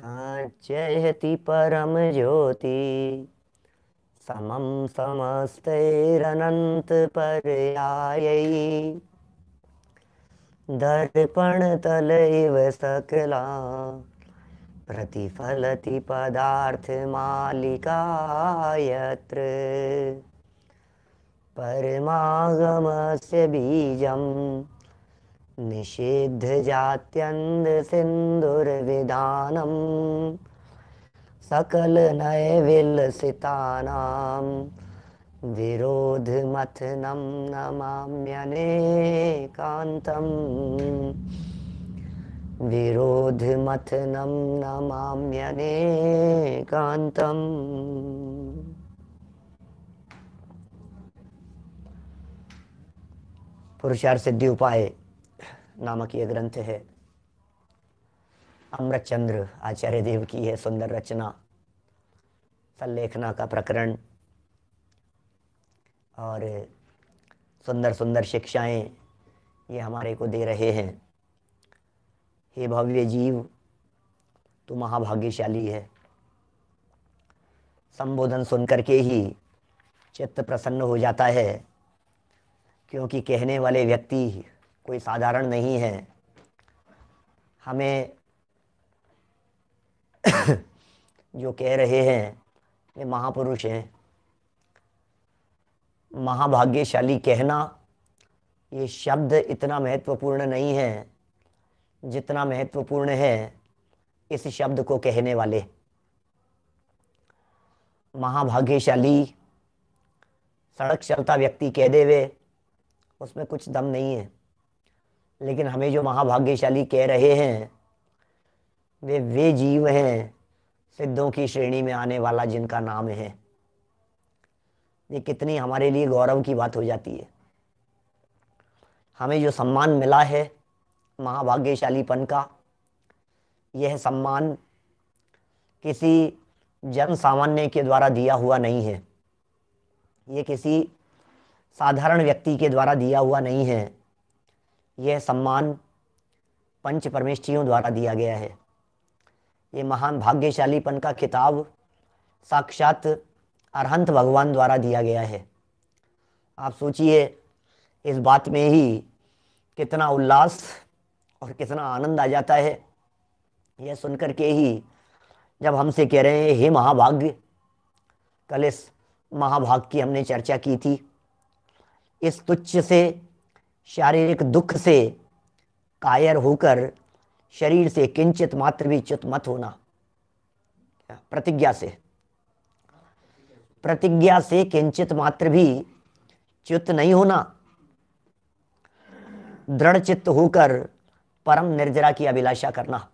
जयति ज्योति समं समस्तैरनन्तपर्यायै दर्पणतलैव सकला प्रतिफलति पदार्थमालिकायत्र परमागमस्य बीजम् निषिद्धजात्यन्धसिन्दुर्विधानं सकलनयविलसितानां विरोधमथनं नमाम्यनेकान्तम् विरोधमथनं नमाम्यनेकान्तम् पुरुषार्थ सिद्धि उपाय नामक ये ग्रंथ है अमृतचंद्र आचार्य देव की है सुंदर रचना संलेखना का प्रकरण और सुंदर सुंदर शिक्षाएं ये हमारे को दे रहे हैं हे भव्य जीव तो महाभाग्यशाली है संबोधन सुनकर के ही चित्त प्रसन्न हो जाता है क्योंकि कहने वाले व्यक्ति कोई साधारण नहीं है हमें जो कह रहे हैं ये महापुरुष हैं महाभाग्यशाली कहना ये शब्द इतना महत्वपूर्ण नहीं है जितना महत्वपूर्ण है इस शब्द को कहने वाले महाभाग्यशाली सड़क चलता व्यक्ति कह देवे उसमें कुछ दम नहीं है लेकिन हमें जो महाभाग्यशाली कह रहे हैं वे वे जीव हैं सिद्धों की श्रेणी में आने वाला जिनका नाम है ये कितनी हमारे लिए गौरव की बात हो जाती है हमें जो सम्मान मिला है महाभाग्यशालीपन का यह सम्मान किसी जन सामान्य के द्वारा दिया हुआ नहीं है ये किसी साधारण व्यक्ति के द्वारा दिया हुआ नहीं है यह सम्मान पंच परमेष्ठियों द्वारा दिया गया है ये महान भाग्यशालीपन का खिताब साक्षात अरहंत भगवान द्वारा दिया गया है आप सोचिए इस बात में ही कितना उल्लास और कितना आनंद आ जाता है यह सुनकर के ही जब हमसे कह रहे हैं हे महाभाग्य कल इस महाभाग की हमने चर्चा की थी इस तुच्छ से शारीरिक दुख से कायर होकर शरीर से किंचित मात्र भी च्युत मत होना प्रतिज्ञा से प्रतिज्ञा से किंचित मात्र भी च्युत नहीं होना दृढ़ चित्त होकर परम निर्जरा की अभिलाषा करना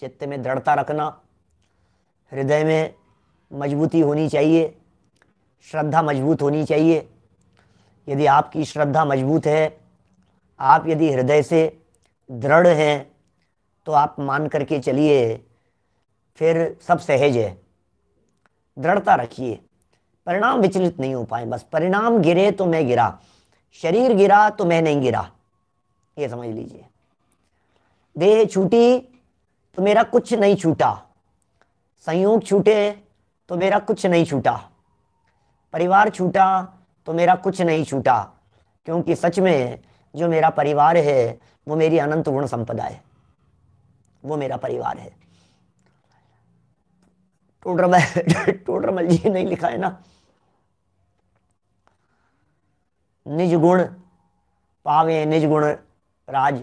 चित्त में दृढ़ता रखना हृदय में मजबूती होनी चाहिए श्रद्धा मजबूत होनी चाहिए यदि आपकी श्रद्धा मजबूत है आप यदि हृदय से दृढ़ हैं तो आप मान करके चलिए फिर सब सहज है दृढ़ता रखिए परिणाम विचलित नहीं हो पाए बस परिणाम गिरे तो मैं गिरा शरीर गिरा तो मैं नहीं गिरा ये समझ लीजिए देह छूटी तो मेरा कुछ नहीं छूटा संयोग छूटे तो मेरा कुछ नहीं छूटा परिवार छूटा तो मेरा कुछ नहीं छूटा क्योंकि सच में जो मेरा परिवार है वो मेरी अनंत गुण संपदा है वो मेरा परिवार है टोडरमल टोडरमल जी नहीं लिखा है ना निज गुण पावे निज गुण राज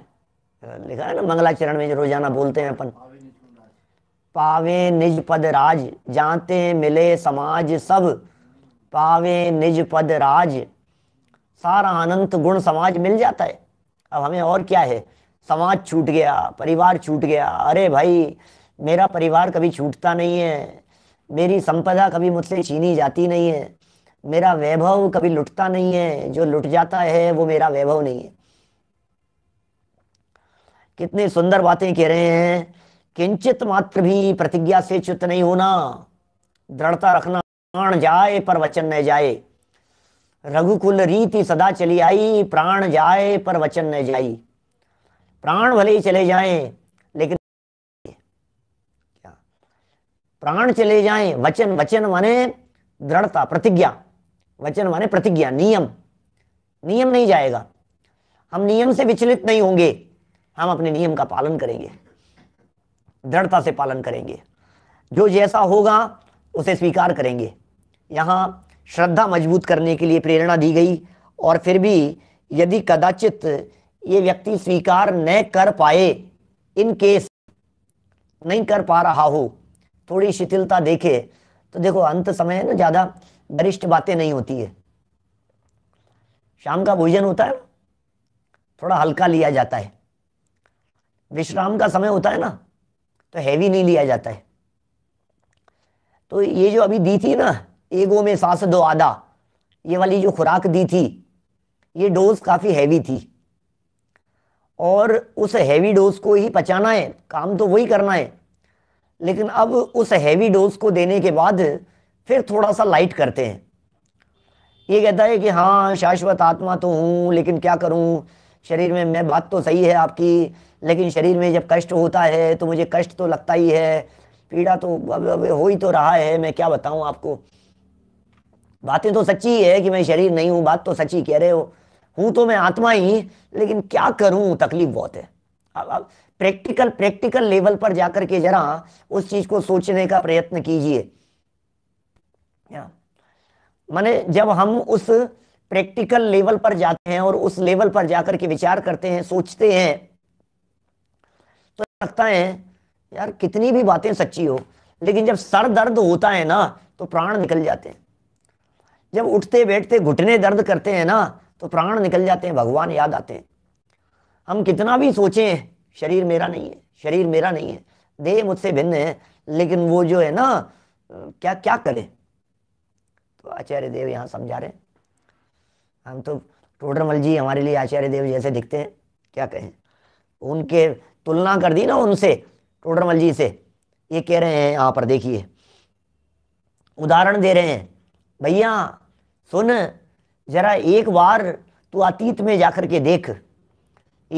लिखा है ना मंगलाचरण में जो रोजाना बोलते हैं अपन पावे निज पद राज जानते मिले समाज सब पावे निज पद राज सारा अनंत गुण समाज मिल जाता है अब हमें और क्या है समाज छूट गया परिवार छूट गया अरे भाई मेरा परिवार कभी छूटता नहीं है मेरी संपदा कभी मुझसे छीनी जाती नहीं है मेरा वैभव कभी लुटता नहीं है जो लुट जाता है वो मेरा वैभव नहीं है कितनी सुंदर बातें कह रहे हैं किंचित मात्र भी प्रतिज्ञा से च्युत नहीं होना दृढ़ता रखना प्राण जाए पर वचन न जाए रघुकुल रीति सदा चली आई प्राण जाए पर वचन न जाए प्राण भले ही चले जाए लेकिन क्या प्राण चले जाए वचन वचन माने दृढ़ता प्रतिज्ञा वचन माने प्रतिज्ञा नियम नियम नहीं जाएगा हम नियम से विचलित नहीं होंगे हम अपने नियम का पालन करेंगे दृढ़ता से पालन करेंगे जो जैसा होगा उसे स्वीकार करेंगे यहाँ श्रद्धा मजबूत करने के लिए प्रेरणा दी गई और फिर भी यदि कदाचित ये व्यक्ति स्वीकार न कर पाए इन केस नहीं कर पा रहा हो थोड़ी शिथिलता देखे तो देखो अंत समय ना ज़्यादा गरिष्ठ बातें नहीं होती है शाम का भोजन होता है थोड़ा हल्का लिया जाता है विश्राम का समय होता है ना तो हैवी नहीं लिया जाता है तो ये जो अभी दी थी ना एगो में सांस दो आधा ये वाली जो खुराक दी थी ये डोज काफ़ी हैवी थी और उस हैवी डोज को ही पचाना है काम तो वही करना है लेकिन अब उस हैवी डोज को देने के बाद फिर थोड़ा सा लाइट करते हैं ये कहता है कि हाँ शाश्वत आत्मा तो हूँ लेकिन क्या करूँ शरीर में मैं बात तो सही है आपकी लेकिन शरीर में जब कष्ट होता है तो मुझे कष्ट तो लगता ही है पीड़ा तो अब, अब हो ही तो रहा है मैं क्या बताऊँ आपको बातें तो सच्ची ही है कि मैं शरीर नहीं हूं बात तो सच्ची कह रहे हो हूं तो मैं आत्मा ही लेकिन क्या करूं तकलीफ बहुत है अब अब प्रैक्टिकल प्रैक्टिकल लेवल पर जाकर के जरा उस चीज को सोचने का प्रयत्न कीजिए माने जब हम उस प्रैक्टिकल लेवल पर जाते हैं और उस लेवल पर जाकर के विचार करते हैं सोचते हैं तो लगता है यार कितनी भी बातें सच्ची हो लेकिन जब सर दर्द होता है ना तो प्राण निकल जाते हैं जब उठते बैठते घुटने दर्द करते हैं ना तो प्राण निकल जाते हैं भगवान याद आते हैं हम कितना भी सोचें शरीर मेरा नहीं है शरीर मेरा नहीं है देह मुझसे भिन्न है लेकिन वो जो है ना क्या क्या करें तो आचार्य देव यहाँ समझा रहे हम तो टोडरमल जी हमारे लिए आचार्य देव जैसे दिखते हैं क्या कहें उनके तुलना कर दी ना उनसे टोडरमल जी से ये कह रहे हैं यहाँ पर देखिए उदाहरण दे रहे हैं भैया सुन जरा एक बार तू अतीत में जाकर के देख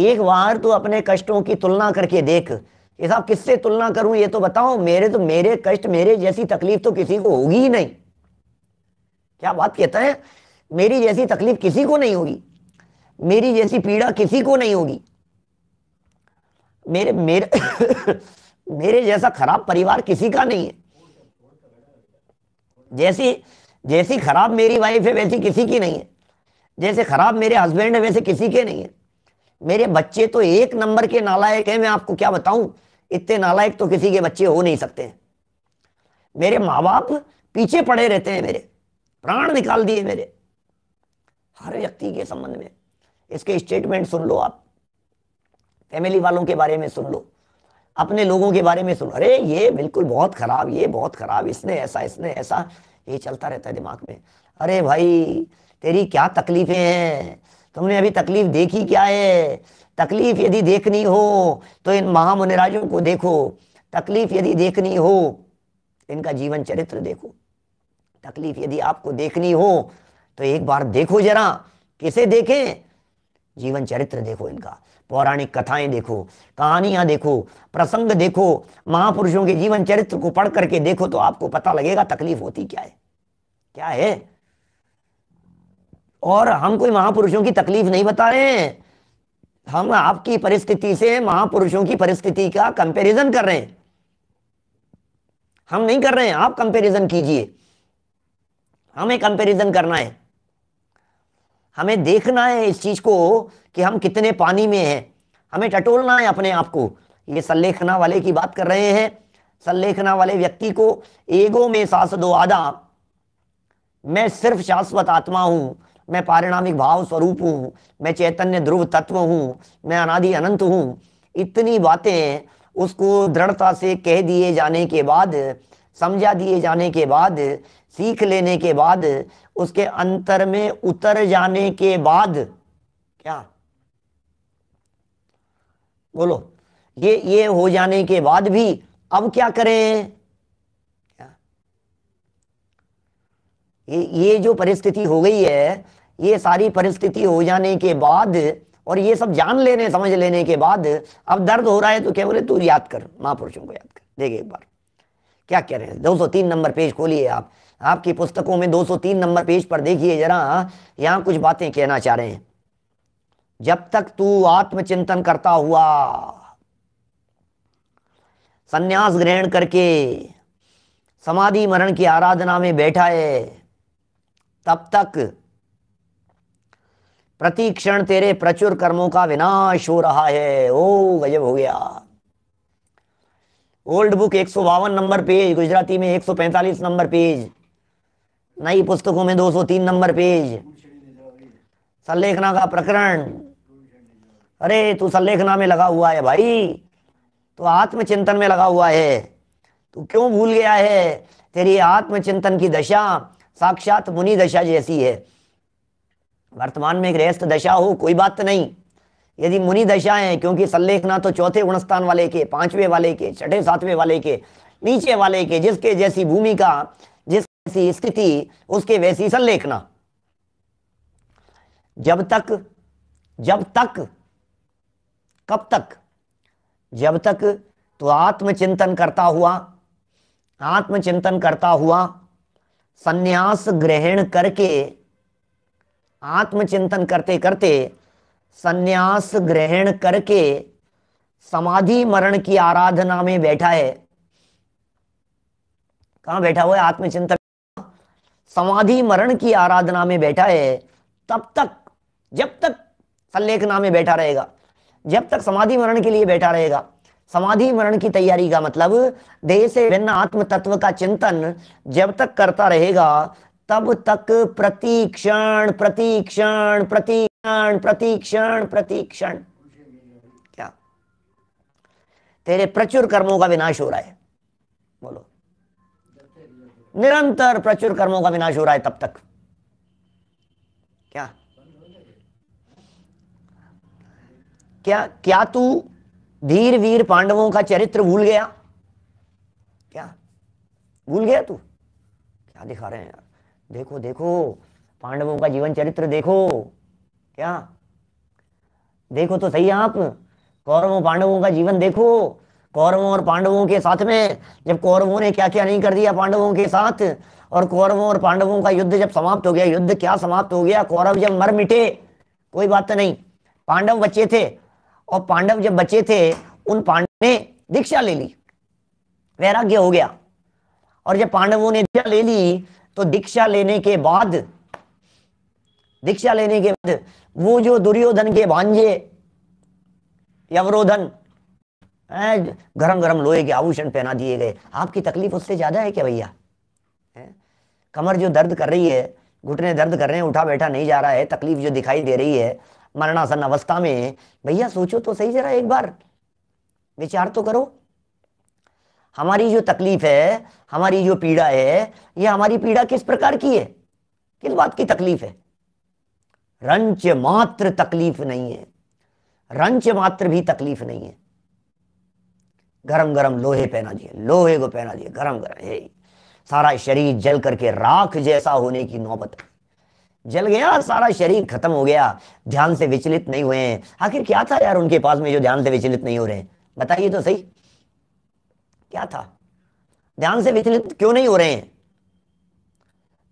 एक बार तू अपने कष्टों की तुलना करके देख ये साहब किससे तुलना करूं ये तो बताओ मेरे तो मेरे कष्ट मेरे जैसी तकलीफ तो किसी को होगी ही नहीं क्या बात कहता है मेरी जैसी तकलीफ किसी को नहीं होगी मेरी जैसी पीड़ा किसी को नहीं होगी मेरे मेरे मेरे जैसा खराब परिवार किसी का नहीं है जैसी जैसी खराब मेरी वाइफ है वैसी किसी की नहीं है जैसे खराब मेरे हस्बैंड है वैसे किसी के नहीं है मेरे बच्चे तो एक नंबर के नालायक है मैं आपको क्या बताऊं इतने नालायक तो किसी के बच्चे हो नहीं सकते मेरे माँ बाप पीछे पड़े रहते हैं मेरे प्राण निकाल दिए मेरे हर व्यक्ति के संबंध में इसके स्टेटमेंट सुन लो आप फैमिली वालों के बारे में सुन लो अपने लोगों के बारे में सुन अरे ये बिल्कुल बहुत खराब ये बहुत खराब इसने ऐसा इसने ऐसा यही चलता रहता है दिमाग में अरे भाई तेरी क्या तकलीफें हैं तुमने अभी तकलीफ देखी क्या है तकलीफ यदि देखनी हो तो इन महामुनिराजों को देखो तकलीफ यदि देखनी हो इनका जीवन चरित्र देखो तकलीफ यदि आपको देखनी हो तो एक बार देखो जरा किसे देखें जीवन चरित्र देखो इनका पौराणिक कथाएं देखो कहानियां देखो प्रसंग देखो महापुरुषों के जीवन चरित्र को पढ़ करके देखो तो आपको पता लगेगा तकलीफ होती क्या है क्या है और हम कोई महापुरुषों की तकलीफ नहीं बता रहे हैं हम आपकी परिस्थिति से महापुरुषों की परिस्थिति का कंपैरिजन कर रहे हैं हम नहीं कर रहे हैं आप कंपैरिजन कीजिए हमें कंपैरिजन करना है हमें देखना है इस चीज को कि हम कितने पानी में हैं हमें टटोलना है अपने आप को ये सल्लेखना वाले की बात कर रहे हैं सल्लेखना वाले व्यक्ति को एगो में सास दो आधा मैं सिर्फ शाश्वत आत्मा हूँ मैं पारिणामिक भाव स्वरूप हूँ मैं चैतन्य ध्रुव तत्व हूँ मैं अनादि अनंत हूँ इतनी बातें उसको दृढ़ता से कह दिए जाने के बाद समझा दिए जाने के बाद सीख लेने के बाद उसके अंतर में उतर जाने के बाद क्या बोलो ये ये हो जाने के बाद भी अब क्या करें ये ये जो परिस्थिति हो गई है ये सारी परिस्थिति हो जाने के बाद और ये सब जान लेने समझ लेने के बाद अब दर्द हो रहा है तो क्या बोले तू याद कर महापुरुषों को याद कर देखिए एक बार क्या कह रहे हैं 203 नंबर पेज खोलिए आप आपकी पुस्तकों में 203 नंबर पेज पर देखिए जरा यहां कुछ बातें कहना चाह रहे हैं जब तक तू आत्मचिंतन करता हुआ संन्यास ग्रहण करके समाधि मरण की आराधना में बैठा है तब तक प्रतीक्षण तेरे प्रचुर कर्मों का विनाश हो रहा है ओ गजब हो गया ओल्ड बुक एक नंबर पेज गुजराती में 145 नंबर पेज नई पुस्तकों में 203 नंबर पेज संलेखना का प्रकरण अरे तू संलेखना में लगा हुआ है भाई तो आत्मचिंतन में लगा हुआ है तू क्यों भूल गया है तेरी आत्मचिंतन की दशा साक्षात मुनि दशा जैसी है वर्तमान में गृहस्थ दशा हो कोई बात नहीं यदि मुनि दशा है क्योंकि संलेखना तो चौथे गुणस्थान वाले के पांचवें वाले के छठे सातवें वाले के नीचे वाले के जिसके जैसी भूमिका जिस जैसी स्थिति उसके वैसी संलेखना जब तक जब तक कब तक जब तक तो आत्मचिंतन करता हुआ आत्मचिंतन करता हुआ संन्यास ग्रहण करके आत्मचिंतन करते करते संन्यास ग्रहण करके समाधि मरण की आराधना में बैठा है कहा बैठा हुआ है आत्मचिंतन समाधि मरण की आराधना में बैठा है तब तक जब तक संलेखना में बैठा रहेगा जब तक समाधि मरण के लिए बैठा रहेगा समाधि मरण की तैयारी का मतलब देह से भिन्न आत्म तत्व का चिंतन जब तक करता रहेगा तब तक प्रतीक्षण प्रतीक्षण प्रतीक्षण प्रतीक्षण प्रतीक्षण क्या तेरे प्रचुर कर्मों का विनाश हो रहा है बोलो निरंतर प्रचुर कर्मों का विनाश हो रहा है तब तक क्या क्या क्या तू धीर वीर पांडवों का चरित्र भूल गया क्या भूल गया तू क्या दिखा रहे हैं यार देखो देखो पांडवों का जीवन चरित्र देखो क्या देखो तो सही आप कौरवों पांडवों का जीवन देखो कौरवों और पांडवों के साथ में जब कौरवों ने क्या क्या नहीं कर दिया पांडवों के साथ और कौरवों और पांडवों का युद्ध जब समाप्त हो गया युद्ध क्या समाप्त हो गया कौरव जब मर मिटे कोई बात तो नहीं पांडव बच्चे थे और पांडव जब बचे थे उन पांडव ने दीक्षा ले ली वैराग्य हो गया और जब पांडवों ने दीक्षा ले ली तो दीक्षा लेने के बाद दीक्षा लेने के बाद वो जो दुर्योधन के भांजे यवरोधन गरम गरम लोहे के आभूषण पहना दिए गए आपकी तकलीफ उससे ज्यादा है क्या भैया कमर जो दर्द कर रही है घुटने दर्द कर रहे हैं उठा बैठा नहीं जा रहा है तकलीफ जो दिखाई दे रही है मरणासन अवस्था में भैया सोचो तो सही जरा एक बार विचार तो करो हमारी जो तकलीफ है हमारी जो पीड़ा है ये हमारी पीड़ा किस प्रकार की है किस बात की तकलीफ है रंच मात्र तकलीफ नहीं है रंच मात्र भी तकलीफ नहीं है गरम गरम लोहे पहना दिए लोहे को पहना दिए गरम गरम हे सारा शरीर जल करके राख जैसा होने की नौबत है जल गया सारा शरीर खत्म हो गया ध्यान से विचलित नहीं हुए हैं आखिर क्या था यार उनके पास में जो ध्यान से विचलित नहीं हो रहे बताइए तो सही क्या था ध्यान से विचलित क्यों नहीं हो रहे हैं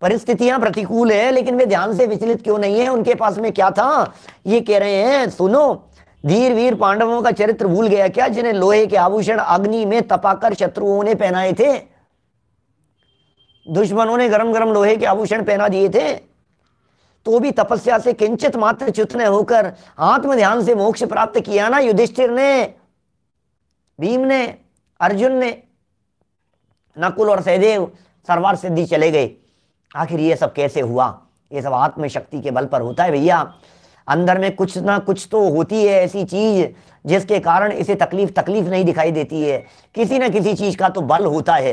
परिस्थितियां प्रतिकूल है लेकिन वे ध्यान से विचलित क्यों नहीं है उनके पास में क्या था ये कह रहे हैं सुनो धीर वीर पांडवों का चरित्र भूल गया क्या जिन्हें लोहे के आभूषण अग्नि में तपाकर शत्रुओं ने पहनाए थे दुश्मनों ने गरम गरम लोहे के आभूषण पहना दिए थे तो भी तपस्या से किंचित मात्र चुतने होकर आत्म ध्यान से मोक्ष प्राप्त किया ना युधिष्ठिर ने भीम ने अर्जुन ने नकुल और सहदेव सरवार सिद्धि चले गए आखिर ये सब कैसे हुआ ये सब आत्म शक्ति के बल पर होता है भैया अंदर में कुछ ना कुछ तो होती है ऐसी चीज जिसके कारण इसे तकलीफ तकलीफ नहीं दिखाई देती है किसी ना किसी चीज का तो बल होता है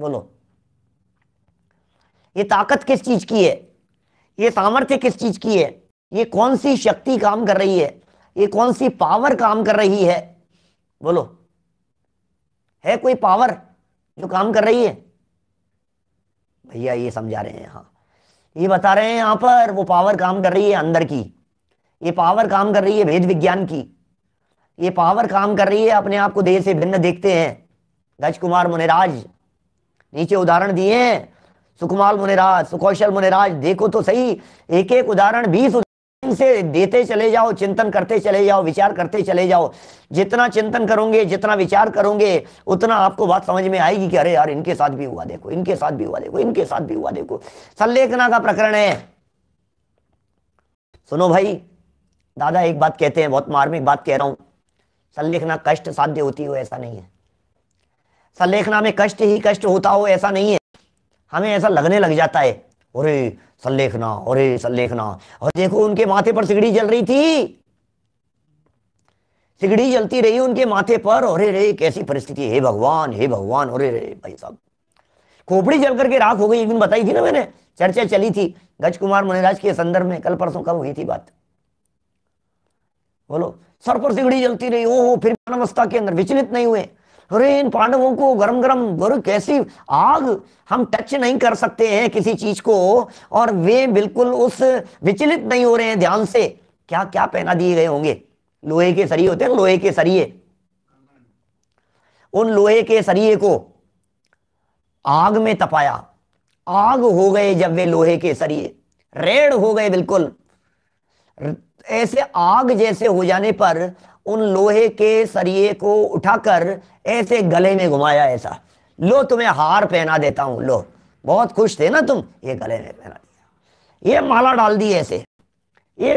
बोलो ये ताकत किस चीज की है ये सामर्थ्य किस चीज की है ये कौन सी शक्ति काम कर रही है ये कौन सी पावर काम कर रही है बोलो है कोई पावर जो काम कर रही है भैया ये समझा रहे हैं हाँ ये बता रहे हैं यहां पर वो पावर काम कर रही है अंदर की ये पावर काम कर रही है भेद विज्ञान की ये पावर काम कर रही है अपने आप को देह से भिन्न देखते हैं गज कुमार मुनिराज नीचे उदाहरण दिए हैं सुकुमाल मुनिराज सुकौशल मुनिराज देखो तो सही एक एक उदाहरण बीस से देते चले जाओ चिंतन करते चले जाओ विचार करते चले जाओ जितना चिंतन करोगे जितना विचार करोगे उतना आपको बात समझ में आएगी कि अरे यार इनके साथ भी हुआ देखो इनके साथ भी हुआ देखो इनके साथ भी हुआ देखो संलेखना का प्रकरण है सुनो भाई दादा एक बात कहते हैं बहुत मार्मिक बात कह रहा हूं संलेखना कष्ट साध्य होती हो ऐसा नहीं है संलेखना में कष्ट ही कष्ट होता हो ऐसा नहीं है हमें ऐसा लगने लग जाता है अरे सलेखना अरे सलेखना और देखो उनके माथे पर सिगड़ी जल रही थी सिगड़ी जलती रही उनके माथे पर अरे रे कैसी परिस्थिति हे भगवान हे भगवान अरे रे भाई साहब खोपड़ी जल करके राख हो गई एक दिन बताई थी ना मैंने चर्चा चली थी गज कुमार मुनिराज के संदर्भ में कल परसों कब हुई थी बात बोलो सर पर सिगड़ी जलती रही ओ हो फिर अवस्था के अंदर विचलित नहीं हुए अरे इन पांडवों को गरम गरम बोरे कैसी आग हम टच नहीं कर सकते हैं किसी चीज को और वे बिल्कुल उस विचलित नहीं हो रहे हैं ध्यान से क्या क्या पहना दिए गए होंगे लोहे के सरिये होते हैं लोहे के सरिये उन लोहे के सरिये को आग में तपाया आग हो गए जब वे लोहे के सरिये रेड हो गए बिल्कुल ऐसे आग जैसे हो जाने पर उन लोहे के सरिये को उठाकर ऐसे गले में घुमाया ऐसा लो तुम्हें हार पहना देता हूं लो बहुत खुश थे ना तुम ये गले में पहना दिया ये माला डाल दी ऐसे ये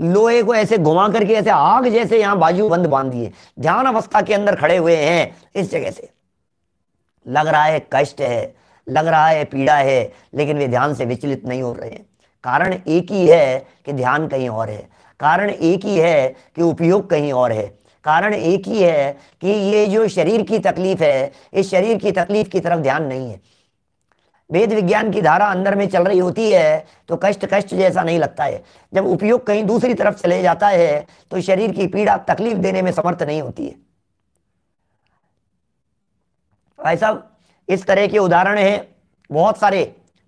लोहे को ऐसे घुमा करके ऐसे आग जैसे यहां बाजू बंद बांध दिए ध्यान अवस्था के अंदर खड़े हुए हैं इस जगह से लग रहा है कष्ट है लग रहा है पीड़ा है लेकिन वे ध्यान से विचलित नहीं हो रहे हैं कारण एक ही है कि ध्यान कहीं और है कारण एक ही है कि उपयोग कहीं और है कारण एक ही है कि ये जो शरीर की तकलीफ है इस शरीर की तकलीफ की तरफ ध्यान नहीं है वेद विज्ञान की धारा अंदर में चल रही होती है तो कष्ट कष्ट जैसा नहीं लगता है जब उपयोग कहीं दूसरी तरफ चले जाता है तो शरीर की पीड़ा तकलीफ देने में समर्थ नहीं होती है भाई साहब इस तरह के उदाहरण है बहुत सारे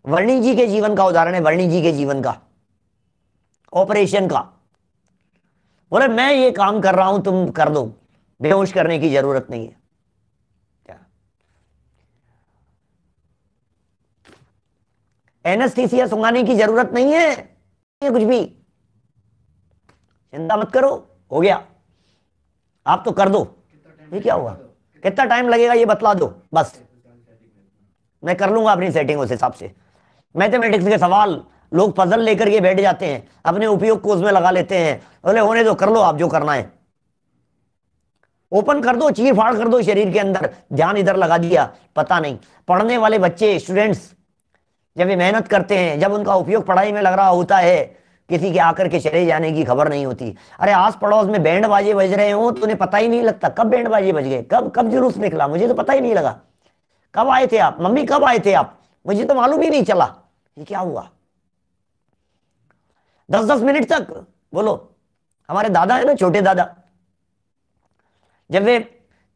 वर्णी जी के जीवन का उदाहरण है वर्णी जी के जीवन का ऑपरेशन का बोले मैं ये काम कर रहा हूं तुम कर दो बेहोश करने की जरूरत नहीं है क्या एनएसटीसी उगाने की जरूरत नहीं है ये कुछ भी चिंता मत करो हो गया आप तो कर दो ये क्या हुआ कितना टाइम लगेगा ये बतला दो बस मैं कर लूंगा अपनी सेटिंग उस हिसाब से मैथमेटिक्स के सवाल लोग पजल लेकर के बैठ जाते हैं अपने उपयोग को उसमें लगा लेते हैं बोले होने दो कर लो आप जो करना है ओपन कर दो चीर फाड़ कर दो शरीर के अंदर ध्यान इधर लगा दिया पता नहीं पढ़ने वाले बच्चे स्टूडेंट्स जब ये मेहनत करते हैं जब उनका उपयोग पढ़ाई में लग रहा होता है किसी के आकर के चले जाने की खबर नहीं होती अरे आस पड़ोस में बैंड बाजे बज रहे हो तो उन्हें पता ही नहीं लगता कब बैंड बाजे बज गए कब कब जुलूस निकला मुझे तो पता ही नहीं लगा कब आए थे आप मम्मी कब आए थे आप मुझे तो मालूम ही नहीं चला ये क्या हुआ दस दस मिनट तक बोलो हमारे दादा है ना छोटे दादा जब वे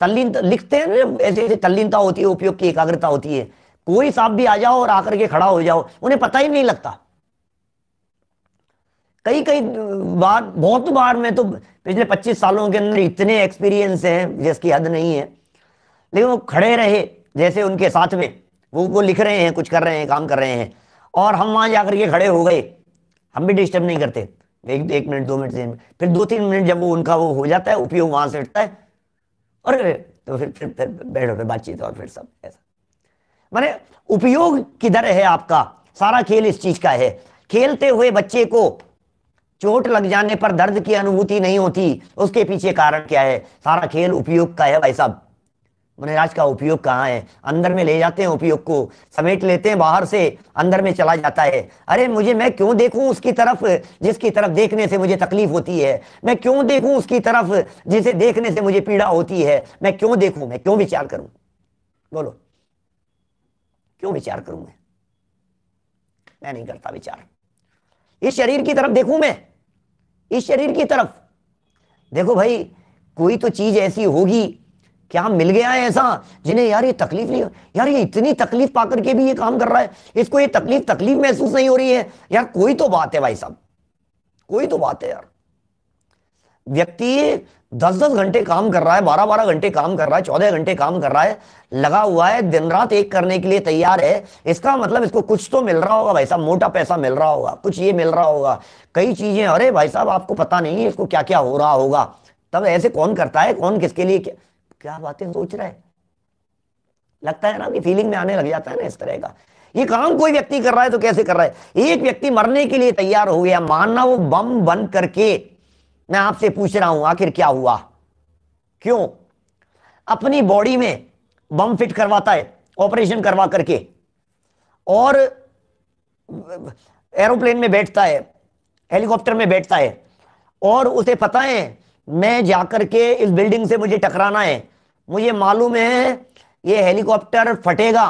तल्लीन लिखते हैं ना ऐसे ऐसे तल्लीनता होती है उपयोग की एकाग्रता होती है कोई साहब भी आ जाओ और आकर के खड़ा हो जाओ उन्हें पता ही नहीं लगता कई कई बार बहुत बार मैं तो पिछले 25 सालों के अंदर इतने एक्सपीरियंस हैं जिसकी हद नहीं है लेकिन वो खड़े रहे जैसे उनके साथ में वो वो लिख रहे हैं कुछ कर रहे हैं काम कर रहे हैं और हम वहां जाकर के खड़े हो गए हम भी डिस्टर्ब नहीं करते एक एक मिनट दो मिनट फिर दो तीन मिनट जब वो उनका वो हो जाता है उपयोग वहां से उठता है और तो फिर फिर, फिर बैठो फिर बातचीत और फिर सब ऐसा माने उपयोग किधर है आपका सारा खेल इस चीज का है खेलते हुए बच्चे को चोट लग जाने पर दर्द की अनुभूति नहीं होती उसके पीछे कारण क्या है सारा खेल उपयोग का है भाई साहब मुनिराज का उपयोग कहाँ है अंदर में ले जाते हैं उपयोग को समेट लेते हैं बाहर से अंदर में चला जाता है अरे मुझे मैं क्यों देखूं उसकी तरफ जिसकी तरफ देखने से मुझे तकलीफ होती है मैं क्यों देखूं उसकी तरफ जिसे देखने से मुझे पीड़ा होती है मैं क्यों देखूं मैं क्यों विचार करूं बोलो क्यों विचार करूं मैं मैं नहीं करता विचार इस शरीर की तरफ देखूं मैं इस शरीर की तरफ देखो भाई कोई तो चीज ऐसी होगी क्या मिल गया है ऐसा जिन्हें यार ये तकलीफ नहीं यार ये इतनी तकलीफ पा करके भी ये काम कर रहा है इसको ये तकलीफ तकलीफ महसूस नहीं हो रही है यार कोई तो बात है भाई साहब कोई तो बात है यार व्यक्ति दस दस घंटे काम कर रहा है बारह बारह घंटे काम कर रहा है चौदह घंटे काम कर रहा है लगा हुआ है दिन रात एक करने के लिए तैयार है इसका मतलब इसको कुछ तो मिल रहा होगा भाई साहब मोटा पैसा मिल रहा होगा कुछ ये मिल रहा होगा कई चीजें अरे भाई साहब आपको पता नहीं है इसको क्या क्या हो रहा होगा तब ऐसे कौन करता है कौन किसके लिए क्या क्या बातें सोच रहे हैं लगता है ना कि फीलिंग में आने लग जाता है ना इस तरह का ये काम कोई व्यक्ति कर रहा है तो कैसे कर रहा है एक व्यक्ति मरने के लिए तैयार हो गया मानना वो बम बन करके मैं आपसे पूछ रहा हूं आखिर क्या हुआ क्यों अपनी बॉडी में बम फिट करवाता है ऑपरेशन करवा करके और एरोप्लेन में बैठता है हेलीकॉप्टर में बैठता है और उसे पता है मैं जाकर के इस बिल्डिंग से मुझे टकराना है मुझे मालूम है ये हेलीकॉप्टर फटेगा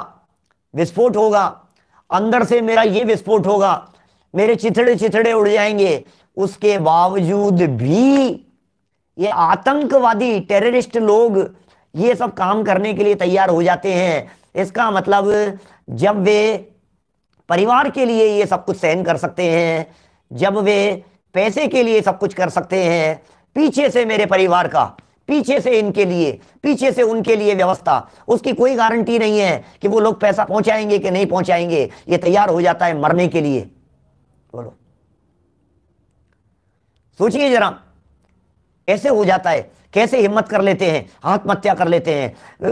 विस्फोट होगा अंदर से मेरा ये विस्फोट होगा मेरे चिथड़े चिथड़े उड़ जाएंगे उसके बावजूद भी ये आतंकवादी टेररिस्ट लोग ये सब काम करने के लिए तैयार हो जाते हैं इसका मतलब जब वे परिवार के लिए ये सब कुछ सहन कर सकते हैं जब वे पैसे के लिए सब कुछ कर सकते हैं पीछे से मेरे परिवार का पीछे से इनके लिए पीछे से उनके लिए व्यवस्था उसकी कोई गारंटी नहीं है कि वो लोग पैसा पहुंचाएंगे कि नहीं पहुंचाएंगे ये तैयार हो जाता है मरने के लिए बोलो सोचिए जरा ऐसे हो जाता है कैसे हिम्मत कर लेते हैं आत्महत्या कर लेते हैं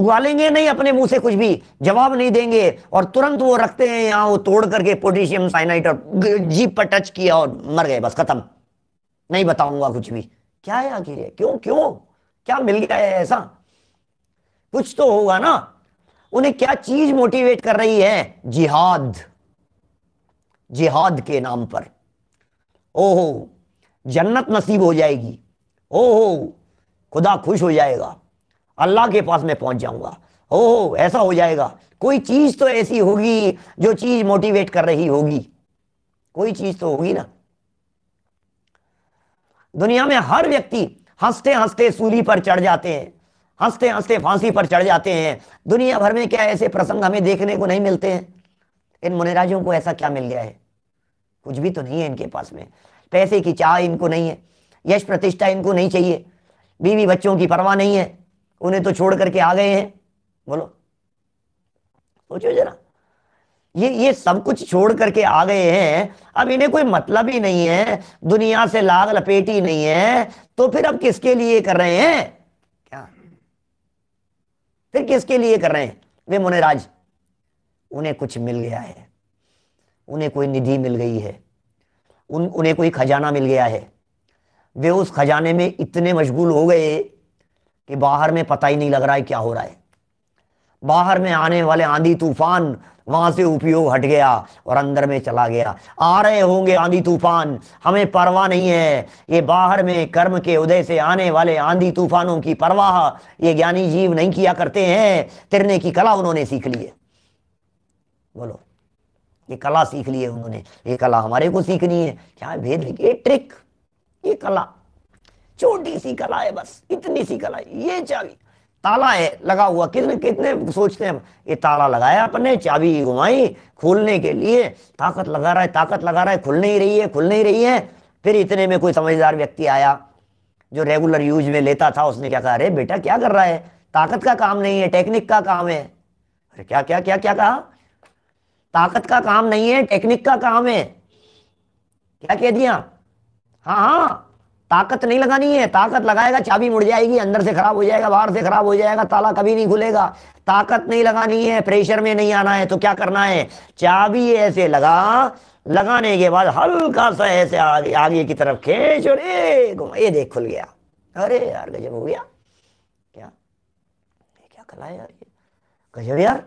उगालेंगे नहीं अपने मुंह से कुछ भी जवाब नहीं देंगे और तुरंत वो रखते हैं यहां वो तोड़ करके पोटेशियम साइनाइट और जीप पर टच किया और मर गए बस खत्म नहीं बताऊंगा कुछ भी क्या है आखिर है क्यों क्यों क्या मिल गया है ऐसा कुछ तो होगा ना उन्हें क्या चीज मोटिवेट कर रही है जिहाद जिहाद के नाम पर ओहो जन्नत नसीब हो जाएगी ओहो खुदा खुश हो जाएगा अल्लाह के पास मैं पहुंच जाऊंगा ओहो ऐसा हो जाएगा कोई चीज तो ऐसी होगी जो चीज मोटिवेट कर रही होगी कोई चीज तो होगी ना दुनिया में हर व्यक्ति हंसते हंसते सूली पर चढ़ जाते हैं हंसते हंसते फांसी पर चढ़ जाते हैं दुनिया भर में क्या ऐसे प्रसंग हमें देखने को नहीं मिलते हैं इन मुनिराजों को ऐसा क्या मिल गया है कुछ भी तो नहीं है इनके पास में पैसे की चाह इनको नहीं है यश प्रतिष्ठा इनको नहीं चाहिए बीवी बच्चों की परवाह नहीं है उन्हें तो छोड़ करके आ गए हैं बोलो सोचो जरा ये ये सब कुछ छोड़ करके आ गए हैं अब इन्हें कोई मतलब ही नहीं है दुनिया से लाग लपेटी नहीं है तो फिर अब किसके लिए कर रहे हैं क्या फिर किसके लिए कर रहे हैं वे मुनिराज उन्हें कुछ मिल गया है उन्हें कोई निधि मिल गई है उन उन्हें कोई खजाना मिल गया है वे उस खजाने में इतने मशगूल हो गए कि बाहर में पता ही नहीं लग रहा है क्या हो रहा है बाहर में आने वाले आंधी तूफान वहां से उपयोग हट गया और अंदर में चला गया आ रहे होंगे आंधी तूफान हमें परवाह नहीं है ये बाहर में कर्म के उदय से आने वाले आंधी तूफानों की परवाह ये ज्ञानी जीव नहीं किया करते हैं तिरने की कला उन्होंने सीख ली है बोलो ये कला सीख ली है उन्होंने ये कला हमारे को सीखनी है क्या भेद ये ट्रिक ये कला छोटी सी कला है बस इतनी सी कला है ये चाबी ताला है लगा हुआ कितने कितने सोचते हैं ये ताला लगाया अपने चाबी घुमाई खोलने के लिए ताकत लगा रहा है ताकत लगा रहा है खुल नहीं रही है खुल नहीं रही है फिर इतने में कोई समझदार व्यक्ति आया जो रेगुलर यूज में लेता था उसने क्या कहा अरे बेटा क्या कर रहा है ताकत का काम नहीं है टेक्निक का काम है अरे क्या क्या क्या क्या कहा ताकत का काम नहीं है टेक्निक का काम है क्या कह दिया हाँ हाँ ताकत नहीं लगानी है ताकत लगाएगा चाबी मुड़ जाएगी अंदर से खराब हो जाएगा बाहर से खराब हो जाएगा ताला कभी नहीं खुलेगा ताकत नहीं लगानी है प्रेशर में नहीं आना है तो क्या करना है चाबी ऐसे लगा लगाने के बाद हल्का सा ऐसे आगे आगे की तरफ खेच और एक ये देख खुल गया अरे यार गजब हो गया क्या ये क्या कला है यार ये गजब यार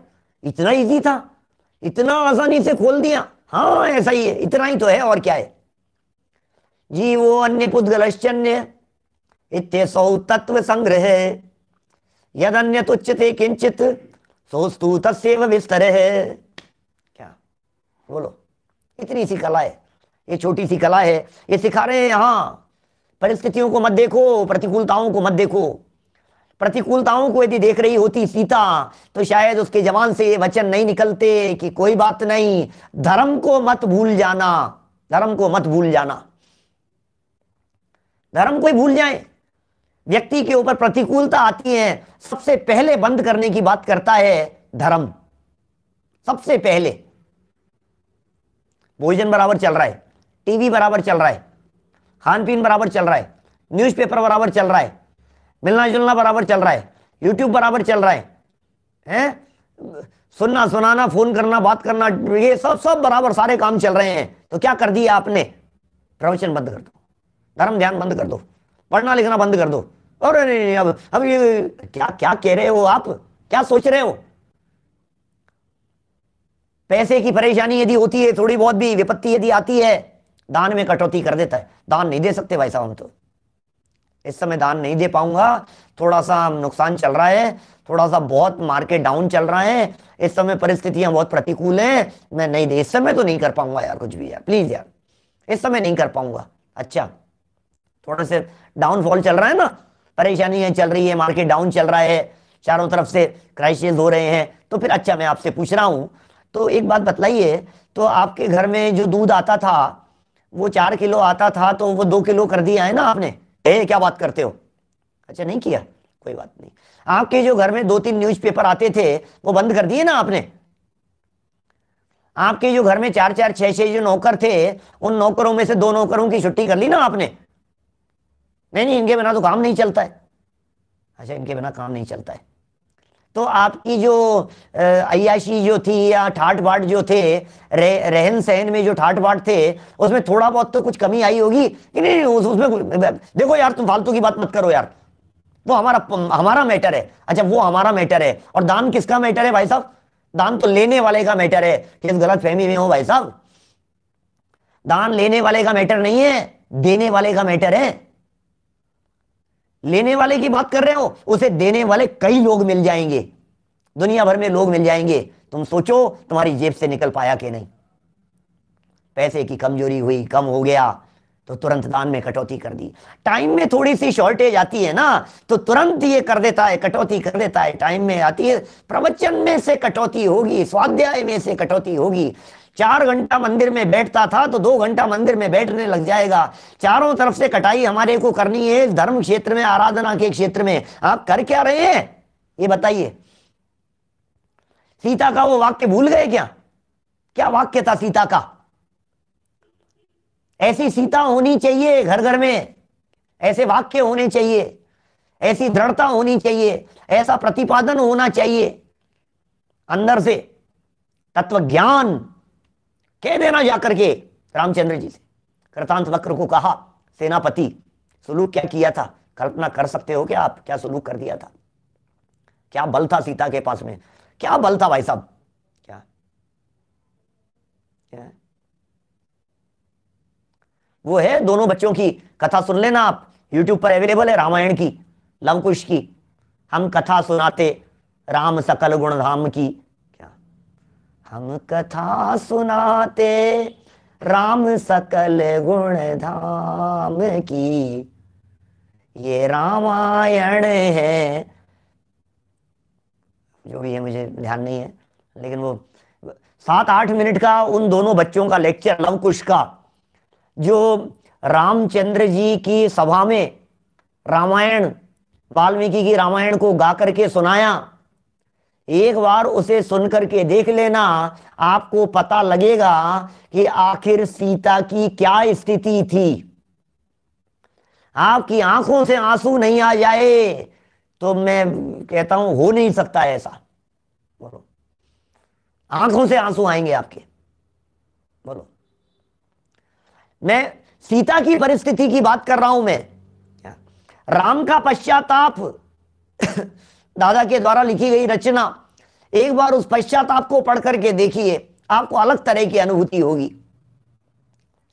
इतना ईजी था इतना आसानी से खोल दिया हाँ ऐसा ही है इतना ही तो है और क्या है जीवो अन्य पुद्गल इत्यसौ तत्व संग्रह यदन्य तुच्छते किंचित सोस्तु तस्व विस्तर है क्या बोलो इतनी सी कला है ये छोटी सी कला है ये सिखा रहे हैं यहाँ परिस्थितियों को मत देखो प्रतिकूलताओं को मत देखो प्रतिकूलताओं को यदि देख रही होती सीता तो शायद उसके जवान से ये वचन नहीं निकलते कि कोई बात नहीं धर्म को मत भूल जाना धर्म को मत भूल जाना धर्म कोई भूल जाए व्यक्ति के ऊपर प्रतिकूलता आती है सबसे पहले बंद करने की बात करता है धर्म सबसे पहले भोजन बराबर चल रहा है टीवी बराबर चल रहा है खान पीन बराबर चल रहा है न्यूज़पेपर बराबर चल रहा है मिलना जुलना बराबर चल रहा है यूट्यूब बराबर चल रहा है हैं सुनना सुनाना फोन करना बात करना ये सब सब बराबर सारे काम चल रहे हैं तो क्या कर दिया आपने प्रवचन बंद कर दो धर्म ध्यान बंद कर दो पढ़ना लिखना बंद कर दो और नहीं अब अब ये क्या क्या कह रहे हो आप क्या सोच रहे हो पैसे की परेशानी यदि होती है थोड़ी बहुत भी विपत्ति यदि आती है दान में कटौती कर देता है दान नहीं दे सकते भाई साहब हम तो इस समय दान नहीं दे पाऊंगा थोड़ा सा नुकसान चल रहा है थोड़ा सा बहुत मार्केट डाउन चल रहा है इस समय परिस्थितियां बहुत प्रतिकूल हैं मैं नहीं दे इस समय तो नहीं कर पाऊंगा यार कुछ भी यार प्लीज यार इस समय नहीं कर पाऊंगा अच्छा थोड़ा से डाउनफॉल चल रहा है ना परेशानी है चल रही है मार्केट डाउन चल रहा है चारों तरफ से क्राइसिस हो रहे हैं तो फिर अच्छा मैं आपसे पूछ रहा हूँ तो एक बात बतलाइए तो आपके घर में जो दूध आता था वो चार किलो आता था तो वो दो किलो कर दिया है ना आपने ए क्या बात करते हो अच्छा नहीं किया कोई बात नहीं आपके जो घर में दो तीन न्यूज आते थे वो बंद कर दिए ना आपने आपके जो घर में चार चार छह छह जो नौकर थे उन नौकरों में से दो नौकरों की छुट्टी कर ली ना आपने नहीं नहीं इनके बिना तो काम नहीं चलता है अच्छा इनके बिना काम नहीं चलता है तो आपकी जो अयाशी जो थी या ठाट बाट जो थे रह, रहन सहन में जो ठाट बाट थे उसमें थोड़ा बहुत तो कुछ कमी आई होगी कि नहीं, नहीं उस, उसमें देखो यार तुम फालतू की बात मत करो यार वो हमारा हमारा मैटर है अच्छा वो हमारा मैटर है और दान किसका मैटर है भाई साहब दान तो लेने वाले का मैटर है किस गलत फहमी में हो भाई साहब दान लेने वाले का मैटर नहीं है देने वाले का मैटर है लेने वाले की बात कर रहे हो उसे देने वाले कई लोग मिल जाएंगे दुनिया भर में लोग मिल जाएंगे तुम सोचो तुम्हारी जेब से निकल पाया कि नहीं पैसे की कमजोरी हुई कम हो गया तो तुरंत दान में कटौती कर दी टाइम में थोड़ी सी शॉर्टेज आती है ना तो तुरंत ये कर देता है कटौती कर देता है टाइम में आती है प्रवचन में से कटौती होगी स्वाध्याय में से कटौती होगी चार घंटा मंदिर में बैठता था तो दो घंटा मंदिर में बैठने लग जाएगा चारों तरफ से कटाई हमारे को करनी है धर्म क्षेत्र में आराधना के क्षेत्र में आप कर क्या रहे हैं ये बताइए सीता का वो वाक्य भूल गए क्या क्या वाक्य था सीता का ऐसी सीता होनी चाहिए घर घर में ऐसे वाक्य होने चाहिए ऐसी दृढ़ता होनी चाहिए ऐसा प्रतिपादन होना चाहिए अंदर से तत्व ज्ञान कह देना जाकर के रामचंद्र जी से कृतांत वक्र को कहा सेनापति सुलूक क्या किया था कल्पना कर सकते हो क्या आप क्या सुलूक कर दिया था क्या बल था सीता के पास में क्या बल था भाई साहब क्या क्या वो है दोनों बच्चों की कथा सुन लेना आप यूट्यूब पर अवेलेबल है रामायण की लवकुश की हम कथा सुनाते राम सकल गुणधाम की हम कथा सुनाते राम सकल गुण धाम की ये रामायण है जो भी है मुझे ध्यान नहीं है लेकिन वो सात आठ मिनट का उन दोनों बच्चों का लेक्चर लवकुश का जो रामचंद्र जी की सभा में रामायण वाल्मीकि की रामायण को गा करके सुनाया एक बार उसे सुनकर के देख लेना आपको पता लगेगा कि आखिर सीता की क्या स्थिति थी आपकी आंखों से आंसू नहीं आ जाए तो मैं कहता हूं हो नहीं सकता ऐसा बोलो आंखों से आंसू आएंगे आपके बोलो मैं सीता की परिस्थिति की बात कर रहा हूं मैं राम का पश्चाताप दादा के द्वारा लिखी गई रचना एक बार उस पश्चात आपको पढ़ करके देखिए आपको अलग तरह की अनुभूति होगी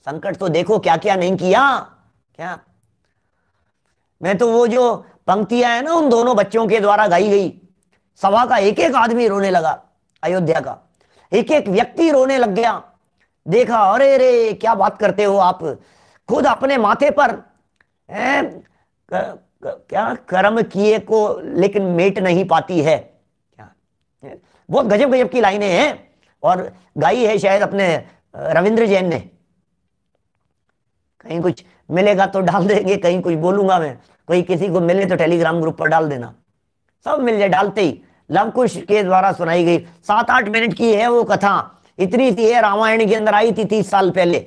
संकट तो देखो क्या क्या नहीं किया क्या मैं तो वो जो पंक्तियां है ना उन दोनों बच्चों के द्वारा गाई गई सभा का एक एक आदमी रोने लगा अयोध्या का एक एक व्यक्ति रोने लग गया देखा अरे रे क्या बात करते हो आप खुद अपने माथे पर ए, क्या कर्म किए को लेकिन मेट नहीं पाती है क्या बहुत गजब गजब की लाइनें हैं और गाई है शायद अपने रविंद्र जैन ने कहीं कुछ मिलेगा तो डाल देंगे कहीं कुछ बोलूंगा मैं कोई किसी को मिले तो टेलीग्राम ग्रुप पर डाल देना सब मिल जाए डालते ही लवकुश के द्वारा सुनाई गई सात आठ मिनट की है वो कथा इतनी सी है रामायण के अंदर आई थी तीस साल पहले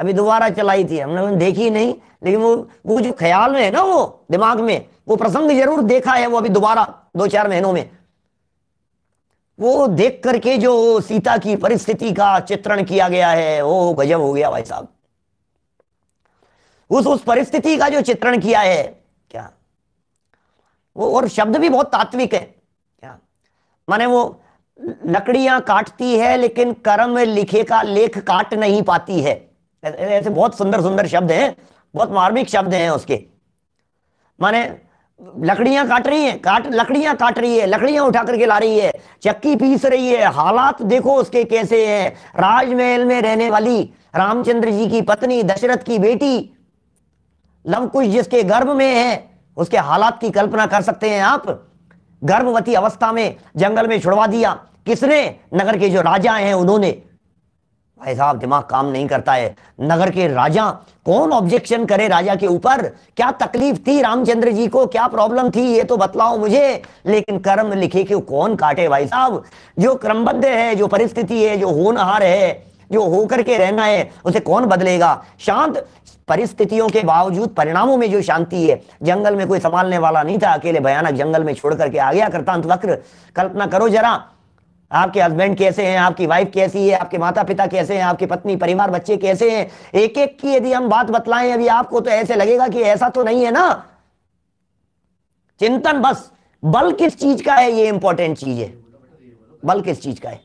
अभी दोबारा चलाई थी हमने देखी नहीं लेकिन वो वो जो ख्याल में है ना वो दिमाग में वो प्रसंग जरूर देखा है वो अभी दोबारा दो चार महीनों में वो देख करके जो सीता की परिस्थिति का चित्रण किया गया है वो गजब हो गया भाई साहब उस उस परिस्थिति का जो चित्रण किया है क्या वो और शब्द भी बहुत तात्विक है क्या माने वो लकड़ियां काटती है लेकिन कर्म लिखे का लेख काट नहीं पाती है ऐसे बहुत सुंदर सुंदर शब्द हैं बहुत मार्मिक शब्द हैं उसके माने लकड़ियां काट रही है काट लकड़ियां काट रही है लकड़ियां उठा करके ला रही है चक्की पीस रही है हालात देखो उसके कैसे हैं राजमहल में रहने वाली रामचंद्र जी की पत्नी दशरथ की बेटी लवकुश जिसके गर्भ में है उसके हालात की कल्पना कर सकते हैं आप गर्भवती अवस्था में जंगल में छुड़वा दिया किसने नगर के जो राजा हैं उन्होंने भाई साहब दिमाग काम नहीं करता है नगर के राजा कौन ऑब्जेक्शन करे राजा के ऊपर क्या तकलीफ थी रामचंद्र जी को क्या प्रॉब्लम थी ये तो बतलाओ मुझे लेकिन कर्म लिखे कि कौन काटे भाई साहब जो क्रमबद्ध है जो परिस्थिति है जो होनहार है जो होकर के रहना है उसे कौन बदलेगा शांत परिस्थितियों के बावजूद परिणामों में जो शांति है जंगल में कोई संभालने वाला नहीं था अकेले भयानक जंगल में छोड़ करके आ गया अंत वक्र कल्पना करो जरा आपके हस्बैंड कैसे हैं आपकी वाइफ कैसी है आपके माता पिता कैसे हैं आपकी पत्नी परिवार बच्चे कैसे हैं एक एक की यदि हम बात बतलाएं अभी आपको तो ऐसे लगेगा कि ऐसा तो नहीं है ना चिंतन बस बल किस चीज का है ये इंपॉर्टेंट चीज है बल किस चीज का है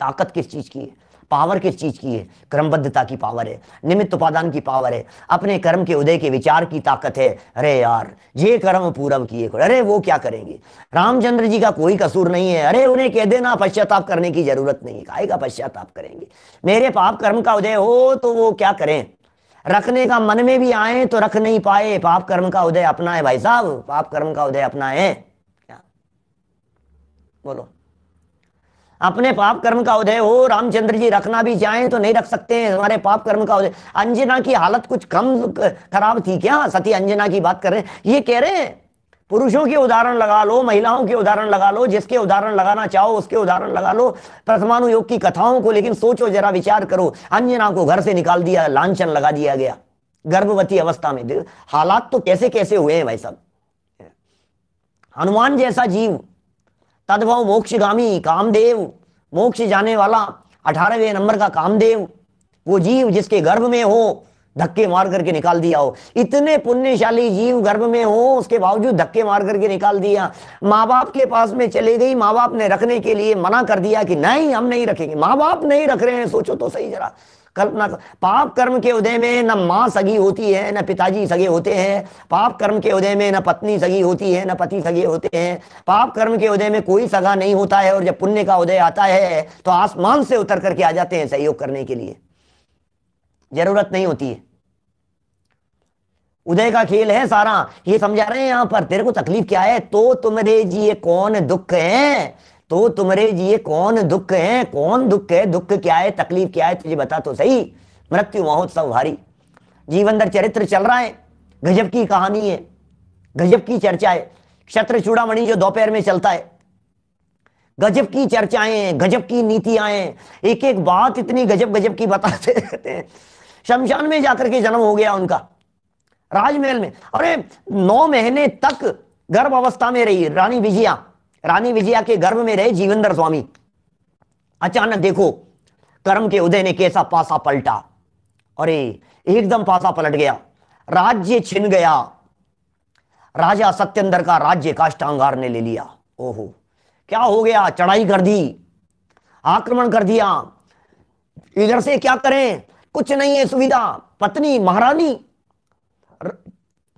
ताकत किस चीज की है पावर किस चीज़ की है क्रमबद्धता की पावर है निमित्त उपादान की पावर है अपने कर्म के उदय के विचार की ताकत है अरे यार ये कर्म पूरब किए अरे वो क्या करेंगे रामचंद्र जी का कोई कसूर नहीं है अरे उन्हें कह देना पश्चाताप करने की जरूरत नहीं है का पश्चाताप करेंगे मेरे पाप कर्म का उदय हो तो वो क्या करें रखने का मन में भी आए तो रख नहीं पाए पाप कर्म का उदय अपना है भाई साहब पाप कर्म का उदय अपना है क्या बोलो अपने पाप कर्म का उदय हो रामचंद्र जी रखना भी चाहें तो नहीं रख सकते हैं हमारे पाप कर्म का उदय अंजना की हालत कुछ कम खराब थी क्या सती अंजना की बात कर रहे हैं ये कह रहे हैं पुरुषों के उदाहरण लगा लो महिलाओं के उदाहरण लगा लो जिसके उदाहरण लगाना चाहो उसके उदाहरण लगा लो प्रथमानुयोग की कथाओं को लेकिन सोचो जरा विचार करो अंजना को घर से निकाल दिया लांछन लगा दिया गया गर्भवती अवस्था में हालात तो कैसे कैसे हुए हैं भाई साहब हनुमान जैसा जीव तदभव मोक्षगामी कामदेव मोक्ष जाने वाला अठारहवें नंबर का कामदेव वो जीव जिसके गर्भ में हो धक्के मार करके निकाल दिया हो इतने पुण्यशाली जीव गर्भ में हो उसके बावजूद धक्के मार करके निकाल दिया माँ बाप के पास में चले गई माँ बाप ने रखने के लिए मना कर दिया कि नहीं हम नहीं रखेंगे माँ बाप नहीं रख रहे हैं सोचो तो सही जरा कल्पना पाप कर्म के उदय में न माँ सगी होती है न पिताजी सगे होते हैं पाप कर्म के उदय में न पत्नी सगी होती है न पति सगे होते हैं पाप कर्म के उदय में कोई सगा नहीं होता है और जब पुण्य का उदय आता है तो आसमान से उतर करके आ जाते हैं सहयोग करने के लिए जरूरत नहीं होती है उदय का खेल है सारा ये समझा रहे हैं यहां पर तेरे को तकलीफ क्या है तो तुम्हारे जी ये कौन दुख है तो तुम्हारे ये कौन दुख है कौन दुख है दुख क्या है तकलीफ क्या है तुझे बता तो सही मृत्यु महोत्सव भारी दर चरित्र चल रहा है गजब की कहानी है गजब की चर्चा है क्षत्र चूड़ामणि जो दोपहर में चलता है गजब की चर्चाएं गजब की नीतियां हैं एक एक बात इतनी गजब गजब की बताते रहते हैं शमशान में जाकर के जन्म हो गया उनका राजमहल में अरे नौ महीने तक गर्भ अवस्था में रही रानी विजया रानी विजया के गर्भ में रहे जीवेंद्र स्वामी अचानक देखो कर्म के उदय ने कैसा पासा पलटा अरे एकदम पासा पलट गया राज्य छिन गया राजा सत्येंद्र का राज्य काष्टांगार ने ले लिया ओहो क्या हो गया चढ़ाई कर दी आक्रमण कर दिया इधर से क्या करें कुछ नहीं है सुविधा पत्नी महारानी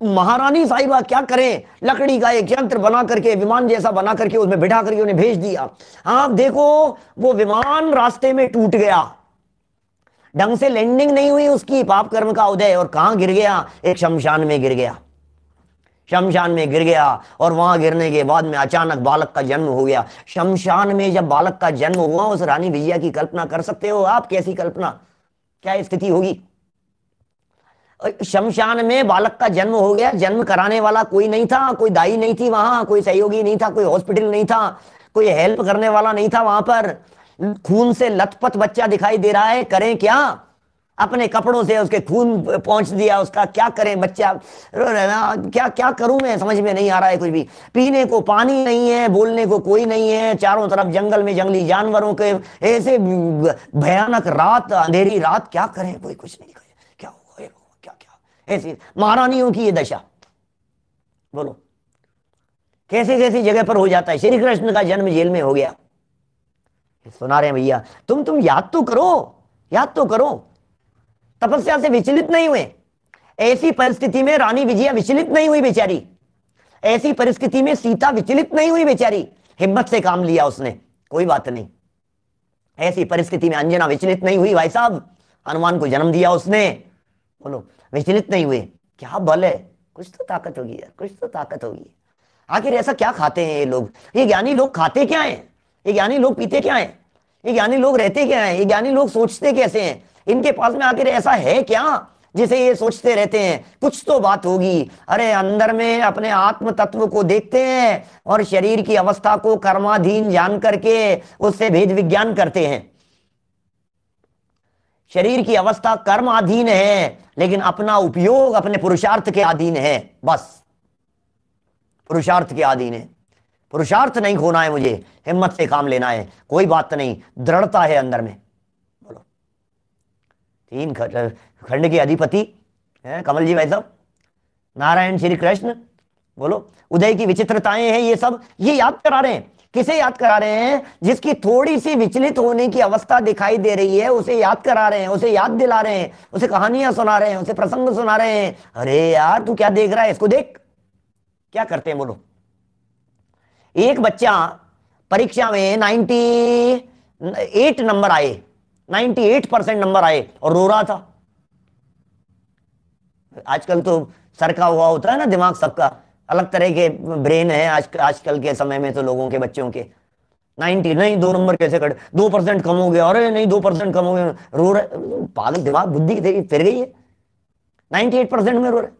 महारानी साहिबा क्या करें लकड़ी का एक यंत्र बना करके विमान जैसा बना करके उसमें बिठा करके उन्हें भेज दिया आप हाँ, देखो वो विमान रास्ते में टूट गया ढंग से लैंडिंग नहीं हुई उसकी पाप कर्म का उदय और कहां गिर गया एक शमशान में गिर गया शमशान में गिर गया और वहां गिरने के बाद में अचानक बालक का जन्म हो गया शमशान में जब बालक का जन्म हुआ उस रानी विजया की कल्पना कर सकते हो आप कैसी कल्पना क्या स्थिति होगी शमशान में बालक का जन्म हो गया जन्म कराने वाला कोई नहीं था कोई दाई नहीं थी वहां कोई सहयोगी नहीं था कोई हॉस्पिटल नहीं था कोई हेल्प करने वाला नहीं था वहां पर खून से लथपथ बच्चा दिखाई दे रहा है करें क्या अपने कपड़ों से उसके खून पहुंच दिया उसका क्या करें बच्चा क्या क्या करूं मैं समझ में नहीं आ रहा है कुछ भी पीने को पानी नहीं है बोलने को कोई नहीं है चारों तरफ जंगल में जंगली जानवरों के ऐसे भयानक रात अंधेरी रात क्या करें कोई कुछ नहीं करें ऐसी महारानियों की ये दशा बोलो कैसी कैसी जगह पर हो जाता है श्री कृष्ण का जन्म जेल में हो गया सुना रहे हैं भैया तुम तुम याद तो करो याद तो करो तपस्या से विचलित नहीं हुए ऐसी परिस्थिति में रानी विजया विचलित नहीं हुई बेचारी ऐसी परिस्थिति में सीता विचलित नहीं हुई बेचारी हिम्मत से काम लिया उसने कोई बात नहीं ऐसी परिस्थिति में अंजना विचलित नहीं हुई भाई साहब हनुमान को जन्म दिया उसने बोलो विचलित नहीं हुए क्या बल है कुछ तो ताकत होगी यार कुछ तो ताकत होगी आखिर ऐसा क्या खाते हैं ये लोग ये ज्ञानी लोग खाते क्या हैं ये ज्ञानी लोग पीते क्या हैं ये ज्ञानी लोग रहते क्या हैं ये ज्ञानी लोग सोचते कैसे हैं इनके पास में आखिर ऐसा है क्या जिसे ये सोचते रहते हैं कुछ तो बात होगी अरे अंदर में अपने आत्म तत्व को देखते हैं और शरीर की अवस्था को कर्माधीन जान करके उससे भेद विज्ञान करते हैं शरीर की अवस्था कर्म अधीन है लेकिन अपना उपयोग अपने पुरुषार्थ के अधीन है बस पुरुषार्थ के अधीन है पुरुषार्थ नहीं खोना है मुझे हिम्मत से काम लेना है कोई बात नहीं दृढ़ता है अंदर में बोलो तीन खंड के अधिपति है कमल जी भाई साहब नारायण श्री कृष्ण बोलो उदय की विचित्रताएं हैं ये सब ये याद करा रहे हैं किसे याद करा रहे हैं जिसकी थोड़ी सी विचलित होने की अवस्था दिखाई दे रही है उसे याद करा रहे हैं उसे याद दिला रहे हैं उसे कहानियां सुना रहे हैं उसे प्रसंग सुना रहे हैं अरे यार तू क्या देख रहा है इसको देख क्या करते हैं बोलो एक बच्चा परीक्षा में नाइनटी एट नंबर आए नाइन्टी एट परसेंट नंबर आए और रो रहा था आजकल तो सर का हुआ होता है ना दिमाग सबका अलग तरह के ब्रेन है आज आजकल के समय में तो लोगों के बच्चों के नाइनटी नहीं दो नंबर कैसे कट दो परसेंट कम हो गया अरे नहीं दो परसेंट कम हो गया रो रहे पागल दिमाग बुद्धि तेरी फिर गई है नाइनटी एट परसेंट में रो रहे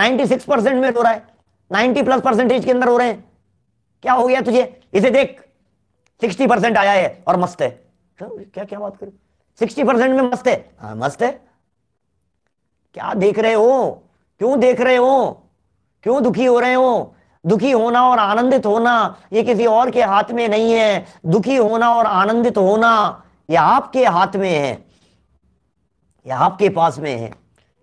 नाइनटी सिक्स परसेंट में रो रहा है नाइनटी प्लस परसेंटेज के अंदर हो रहे हैं क्या हो गया तुझे इसे देख सिक्सटी परसेंट आया है और मस्त है क्या क्या बात करूं सिक्सटी परसेंट में मस्त है हाँ मस्त है क्या देख रहे हो क्यों देख रहे हो क्यों दुखी हो रहे हो दुखी होना और आनंदित होना ये किसी और के हाथ में नहीं है दुखी होना और आनंदित होना ये आपके हाथ में है यह आपके पास में है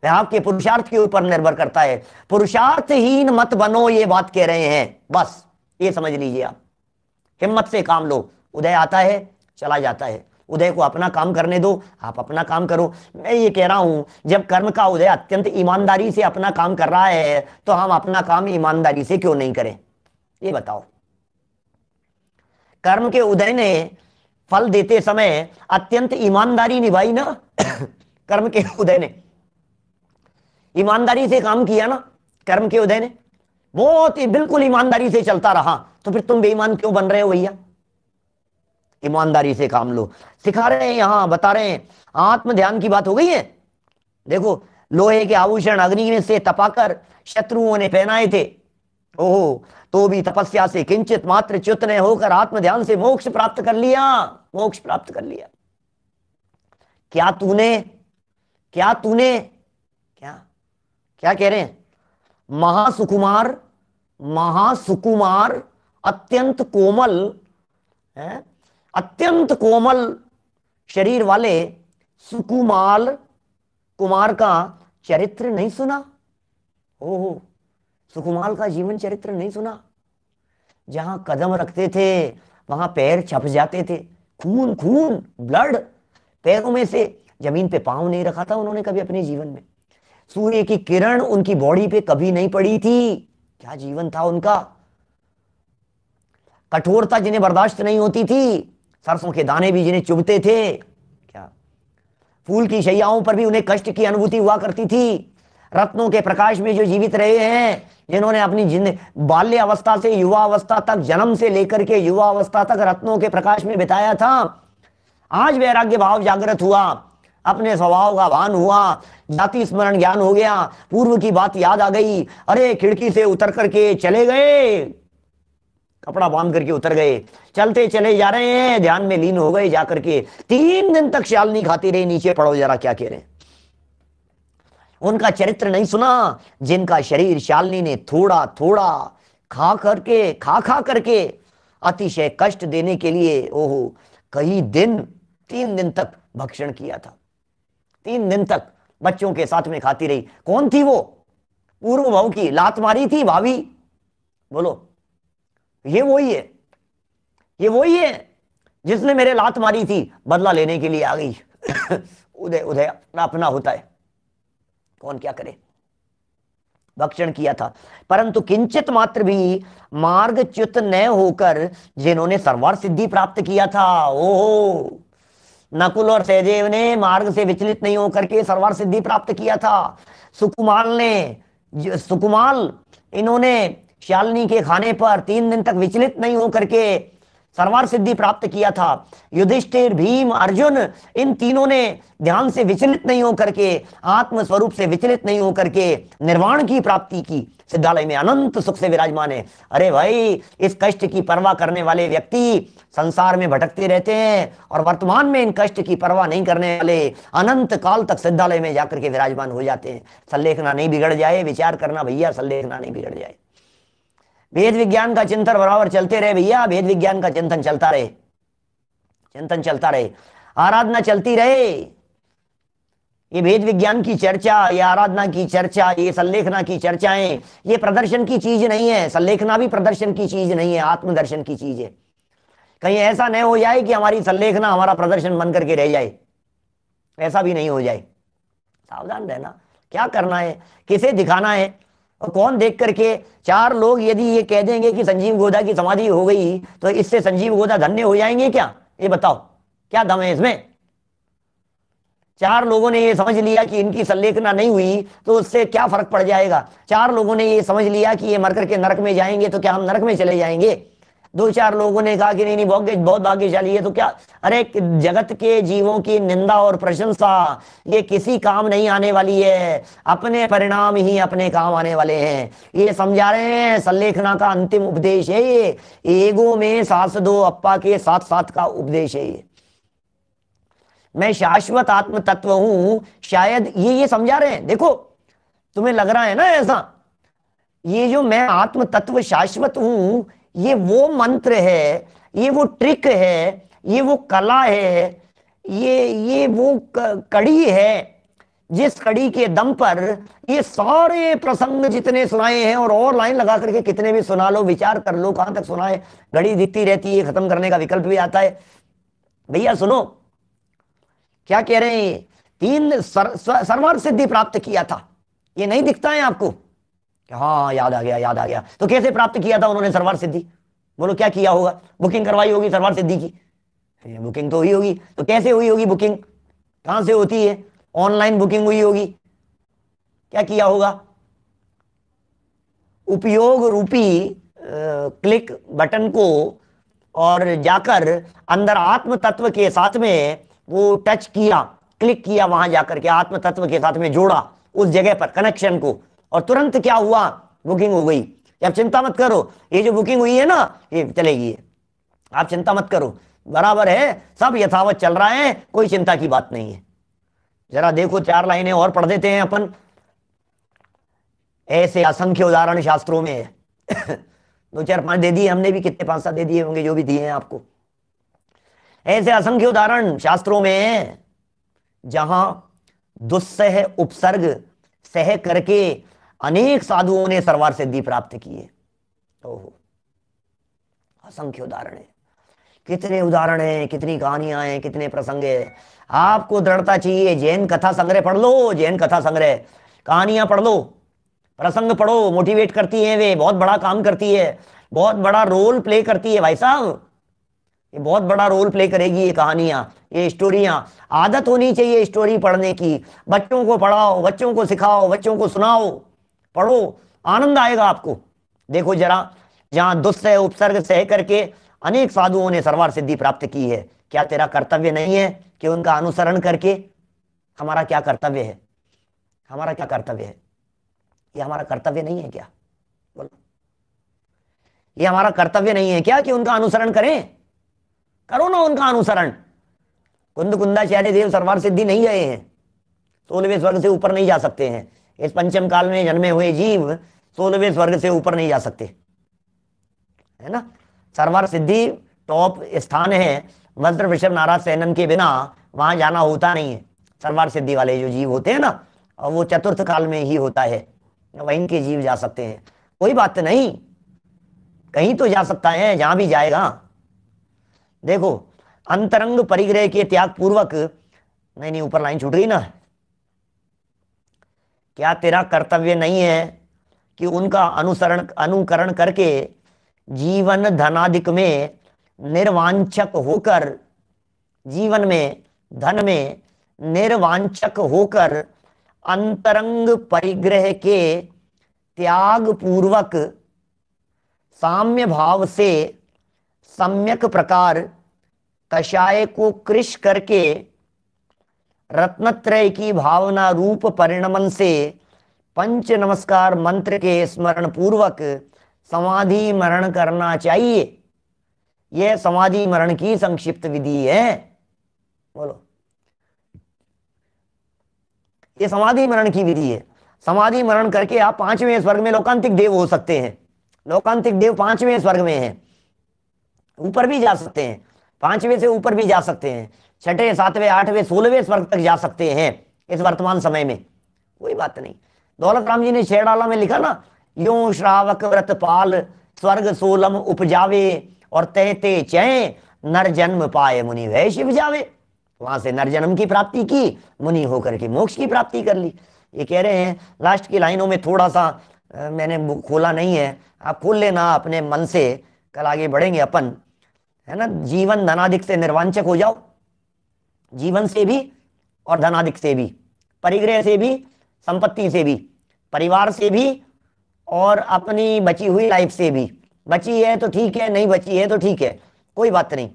वह आपके पुरुषार्थ के ऊपर निर्भर करता है पुरुषार्थहीन मत बनो ये बात कह रहे हैं बस ये समझ लीजिए आप हिम्मत से काम लो उदय आता है चला जाता है उदय को अपना काम करने दो आप अपना काम करो मैं ये कह रहा हूं जब कर्म का उदय अत्यंत ईमानदारी से अपना काम कर रहा है तो हम अपना काम ईमानदारी से क्यों नहीं करें ये बताओ कर्म के उदय ने फल देते समय अत्यंत ईमानदारी निभाई ना कर्म के उदय ने ईमानदारी से काम किया ना कर्म के उदय ने बहुत ही बिल्कुल ईमानदारी से चलता रहा तो फिर तुम बेईमान क्यों बन रहे हो भैया ईमानदारी से काम लो सिखा रहे हैं यहां बता रहे हैं आत्म ध्यान की बात हो गई है देखो लोहे के आभूषण अग्नि में से तपाकर शत्रुओं ने पहनाए थे ओहो तो भी तपस्या से किंचित मात्र च्युत ने होकर आत्म ध्यान से मोक्ष प्राप्त कर लिया मोक्ष प्राप्त कर लिया क्या तूने क्या तूने क्या क्या कह रहे हैं महासुकुमार महासुकुमार अत्यंत कोमल है अत्यंत कोमल शरीर वाले सुकुमाल कुमार का चरित्र नहीं सुना ओहो सुकुमाल का जीवन चरित्र नहीं सुना जहां कदम रखते थे वहां पैर छप जाते थे खून खून ब्लड पैरों में से जमीन पे पांव नहीं रखा था उन्होंने कभी अपने जीवन में सूर्य की किरण उनकी बॉडी पे कभी नहीं पड़ी थी क्या जीवन था उनका कठोरता जिन्हें बर्दाश्त नहीं होती थी सरसों के दाने भी जिन्हें चुभते थे क्या फूल की शैयाओं पर भी उन्हें कष्ट की अनुभूति हुआ करती थी रत्नों के प्रकाश में जो जीवित रहे हैं जिन्होंने अपनी जिंद बाल्य अवस्था से युवा अवस्था तक जन्म से लेकर के युवा अवस्था तक रत्नों के प्रकाश में बिताया था आज वैराग्य भाव जागृत हुआ अपने स्वभाव का भान हुआ जाति स्मरण ज्ञान हो गया पूर्व की बात याद आ गई अरे खिड़की से उतर करके चले गए कपड़ा बांध करके उतर गए चलते चले जा रहे हैं ध्यान में लीन हो गए जाकर के तीन दिन तक शालनी खाती रही नीचे पड़ो जरा क्या कह रहे उनका चरित्र नहीं सुना जिनका शरीर शालनी ने थोड़ा थोड़ा खा करके खा खा करके अतिशय कष्ट देने के लिए ओहो कई दिन तीन दिन तक भक्षण किया था तीन दिन तक बच्चों के साथ में खाती रही कौन थी वो पूर्व भाव की लात मारी थी भाभी बोलो ये वही है ये वही है जिसने मेरे लात मारी थी बदला लेने के लिए आ गई उदय उदय अपना अपना होता है कौन क्या करे भक्षण किया था परंतु किंचित मात्र भी मार्ग च्युत न होकर जिन्होंने सर्वार सिद्धि प्राप्त किया था ओहो नकुल और सहदेव ने मार्ग से विचलित नहीं होकर के सर्वार सिद्धि प्राप्त किया था सुकुमाल ने सुकुमाल इन्होंने शालनी के खाने पर तीन दिन तक विचलित नहीं होकर के सर्वार सिद्धि प्राप्त किया था युधिष्ठिर भीम अर्जुन इन तीनों ने ध्यान से विचलित नहीं होकर के आत्म स्वरूप से विचलित नहीं होकर के निर्वाण की प्राप्ति की सिद्धालय में अनंत सुख से विराजमान है अरे भाई इस कष्ट की परवाह करने वाले व्यक्ति संसार में भटकते रहते हैं और वर्तमान में इन कष्ट की परवाह नहीं करने वाले अनंत काल तक सिद्धालय में जाकर के विराजमान हो जाते हैं संलेखना नहीं बिगड़ जाए विचार करना भैया संलेखना नहीं बिगड़ जाए भेद विज्ञान का चिंतन बराबर चलते रहे भैया भेद विज्ञान का चिंतन चलता रहे चिंतन चलता रहे आराधना चलती रहे ये भेद विज्ञान की चर्चा ये आराधना की चर्चा ये संलेखना की चर्चाएं ये प्रदर्शन की चीज नहीं है संलेखना भी प्रदर्शन की चीज नहीं है आत्मदर्शन की चीज है कहीं ऐसा नहीं हो जाए कि हमारी संलेखना हमारा प्रदर्शन बन करके रह जाए ऐसा भी नहीं हो जाए सावधान रहना क्या करना है किसे दिखाना है और कौन देख करके चार लोग यदि ये कह देंगे कि संजीव गोदा की समाधि हो गई तो इससे संजीव गोदा धन्य हो जाएंगे क्या ये बताओ क्या दम है इसमें चार लोगों ने ये समझ लिया कि इनकी संलेखना नहीं हुई तो उससे क्या फर्क पड़ जाएगा चार लोगों ने ये समझ लिया कि ये मर करके नरक में जाएंगे तो क्या हम नरक में चले जाएंगे दो चार लोगों ने कहा कि नहीं नहीं बहुत बहुत भाग्यशाली है तो क्या अरे जगत के जीवों की निंदा और प्रशंसा ये किसी काम नहीं आने वाली है अपने परिणाम ही अपने काम आने वाले हैं ये समझा रहे हैं संलेखना का अंतिम उपदेश है ये एगो में सास दो अप्पा के साथ साथ का उपदेश है ये मैं शाश्वत आत्म तत्व हूं शायद ये ये समझा रहे हैं देखो तुम्हें लग रहा है ना ऐसा ये जो मैं आत्म तत्व शाश्वत हूं ये वो मंत्र है ये वो ट्रिक है ये वो कला है ये ये वो कड़ी है जिस कड़ी के दम पर ये सारे प्रसंग जितने सुनाए हैं और और लाइन लगा करके कितने भी सुना लो विचार कर लो कहां तक सुनाए घड़ी दिखती रहती है खत्म करने का विकल्प भी आता है भैया सुनो क्या कह रहे हैं तीन सर, सर्वार्थ सिद्धि प्राप्त किया था ये नहीं दिखता है आपको हाँ याद आ गया याद आ गया तो कैसे प्राप्त किया था उन्होंने सरवार सिद्धि बोलो क्या किया होगा बुकिंग करवाई होगी सरवार सिद्धि की बुकिंग तो हुई होगी तो कैसे हुई होगी बुकिंग कहां से होती है ऑनलाइन बुकिंग हुई होगी क्या किया होगा उपयोग रूपी क्लिक बटन को और जाकर अंदर आत्म तत्व के साथ में वो टच किया क्लिक किया वहां जाकर के आत्म तत्व के साथ में जोड़ा उस जगह पर कनेक्शन को और तुरंत क्या हुआ बुकिंग हो गई आप चिंता मत करो ये जो बुकिंग हुई है ना ये चलेगी आप चिंता मत करो बराबर है सब यथावत चल रहा है कोई चिंता की बात नहीं है जरा देखो चार लाइनें और पढ़ देते हैं अपन ऐसे असंख्य उदाहरण शास्त्रों में है दो चार पांच दे दिए हमने भी कितने पांच सात दे दिए होंगे जो भी दिए हैं आपको ऐसे असंख्य उदाहरण शास्त्रों में है जहां दुस्सह उपसर्ग सह करके अनेक साधुओं ने सर्वार सिद्धि प्राप्त की है ओहो असंख्य उदाहरण है कितने उदाहरण हैं कितनी कहानियां हैं कितने प्रसंग है आपको दृढ़ता चाहिए जैन कथा संग्रह पढ़ लो जैन कथा संग्रह कहानियां पढ़ लो प्रसंग पढ़ो मोटिवेट करती है वे बहुत बड़ा काम करती है बहुत बड़ा रोल प्ले करती है भाई साहब ये बहुत बड़ा रोल प्ले करेगी ये कहानियां ये स्टोरियां आदत होनी चाहिए स्टोरी पढ़ने की बच्चों को पढ़ाओ बच्चों को सिखाओ बच्चों को सुनाओ पढ़ो आनंद आएगा आपको देखो जरा जहां दुस्सह उपसर्ग सह करके अनेक साधुओं ने सर्वार सिद्धि प्राप्त की है क्या तेरा कर्तव्य नहीं है कि उनका अनुसरण करके हमारा क्या कर्तव्य है हमारा क्या कर्तव्य है ये हमारा कर्तव्य नहीं है क्या बोलो ये हमारा कर्तव्य नहीं है क्या कि उनका अनुसरण करें करो ना उनका अनुसरण कुंद कुंदाचार्य देव सर्वार सिद्धि नहीं गए हैं सोलहवें स्वर्ग से ऊपर नहीं जा सकते हैं इस पंचम काल में जन्मे हुए जीव सोलवे स्वर्ग से ऊपर नहीं जा सकते है ना सर्वर सिद्धि टॉप स्थान है वज्र वृषभ नाराज सैनन के बिना वहां जाना होता नहीं है सर्वार सिद्धि वाले जो जीव होते हैं ना और वो चतुर्थ काल में ही होता है वहीं के जीव जा सकते हैं कोई बात नहीं कहीं तो जा सकता है जहां भी जाएगा देखो अंतरंग परिग्रह के त्याग पूर्वक नहीं नहीं ऊपर लाइन छूट गई ना क्या तेरा कर्तव्य नहीं है कि उनका अनुसरण अनुकरण करके जीवन धनाधिक में निर्वांचक होकर जीवन में धन में निर्वांचक होकर अंतरंग परिग्रह के त्याग पूर्वक साम्य भाव से सम्यक प्रकार कषाय को कृष करके रत्नत्रय की भावना रूप परिणमन से पंच नमस्कार मंत्र के स्मरण पूर्वक समाधि मरण करना चाहिए यह समाधि मरण की संक्षिप्त विधि है बोलो ये समाधि मरण की विधि है समाधि मरण करके आप पांचवें स्वर्ग में लोकांतिक देव हो सकते हैं लोकांतिक देव पांचवें स्वर्ग में है ऊपर भी जा सकते हैं पांचवें से ऊपर भी जा सकते हैं छठे सातवें आठवें सोलहवें स्वर्ग तक जा सकते हैं इस वर्तमान समय में कोई बात नहीं दौलत राम जी ने छेड़ाला में लिखा ना यो श्रावक व्रत पाल स्वर्ग सोलम उपजावे और तहते चय नर जन्म पाए मुनि वह शिव जावे वहां से नर जन्म की प्राप्ति की मुनि होकर के मोक्ष की प्राप्ति कर ली ये कह रहे हैं लास्ट की लाइनों में थोड़ा सा आ, मैंने खोला नहीं है आप खोल लेना अपने मन से कल आगे बढ़ेंगे अपन है ना जीवन धनाधिक से निर्वांचक हो जाओ जीवन से भी और धनाधिक से भी परिग्रह से भी संपत्ति से भी परिवार से भी और अपनी बची हुई लाइफ से भी बची है तो ठीक है नहीं बची है तो ठीक है कोई बात नहीं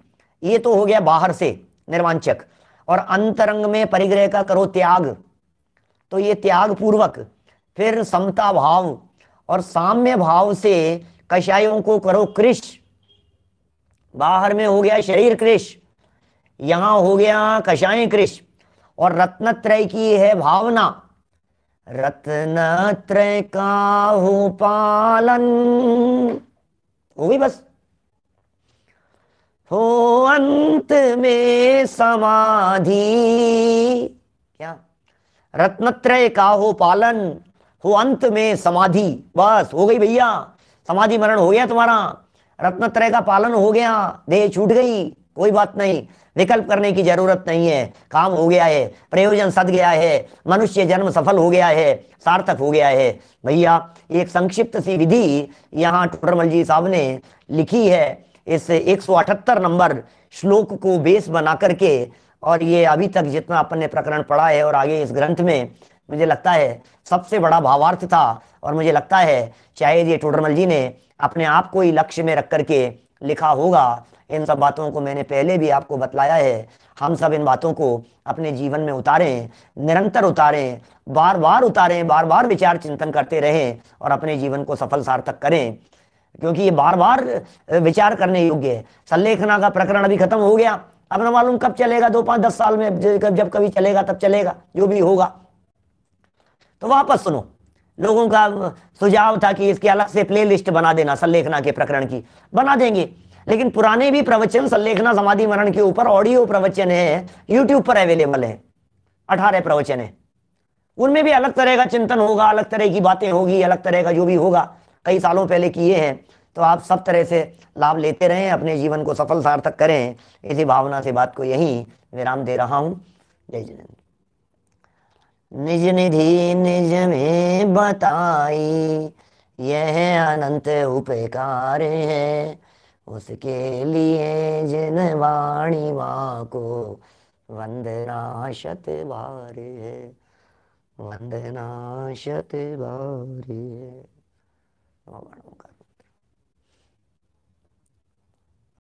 ये तो हो गया बाहर से निर्वांचक और अंतरंग में परिग्रह का करो त्याग तो ये त्याग पूर्वक फिर समता भाव और साम्य भाव से कषायों को करो कृष बाहर में हो गया शरीर कृष यहां हो गया कषाय कृष्ण और रत्नत्रय की है भावना रत्नत्रय का हो पालन हो गई बस हो अंत में समाधि क्या रत्नत्रय का हो पालन हो अंत में समाधि बस हो गई भैया समाधि मरण हो गया तुम्हारा रत्नत्रय का पालन हो गया देह छूट गई कोई बात नहीं विकल्प करने की जरूरत नहीं है काम हो गया है प्रयोजन सद गया है मनुष्य जन्म सफल हो गया है सार्थक हो गया है भैया एक संक्षिप्त सी विधि यहाँ टोटरमल जी साहब ने लिखी है इस एक नंबर श्लोक को बेस बना करके और ये अभी तक जितना अपन ने प्रकरण पढ़ा है और आगे इस ग्रंथ में मुझे लगता है सबसे बड़ा भावार्थ था और मुझे लगता है शायद ये टोडरमल जी ने अपने आप को ही लक्ष्य में रख करके लिखा होगा इन सब बातों को मैंने पहले भी आपको बतलाया है हम सब इन बातों को अपने जीवन में उतारें निरंतर उतारें बार बार उतारें बार बार विचार चिंतन करते रहें और अपने जीवन को सफल सार्थक करें क्योंकि ये बार बार विचार करने योग्य है संलेखना का प्रकरण अभी खत्म हो गया अब ना मालूम कब चलेगा दो पांच दस साल में जब कभी चलेगा तब चलेगा जो भी होगा तो वापस सुनो लोगों का सुझाव था कि इसके अलग से प्लेलिस्ट बना देना संलेखना के प्रकरण की बना देंगे लेकिन पुराने भी प्रवचन संलेखना समाधि मरण के ऊपर ऑडियो प्रवचन है यूट्यूब पर अवेलेबल है अठारह प्रवचन है उनमें भी अलग तरह का चिंतन होगा अलग तरह की बातें होगी अलग तरह का जो भी होगा कई सालों पहले किए हैं तो आप सब तरह से लाभ लेते रहें अपने जीवन को सफल सार्थक करें इसी भावना से बात को यहीं विराम दे रहा हूं जय जिनेन्द्र निज निधि निज में बताई यह अनंत उपकार है उसके लिए जिन वाणी माँ को वंदना शत बार है वंदना शत बार है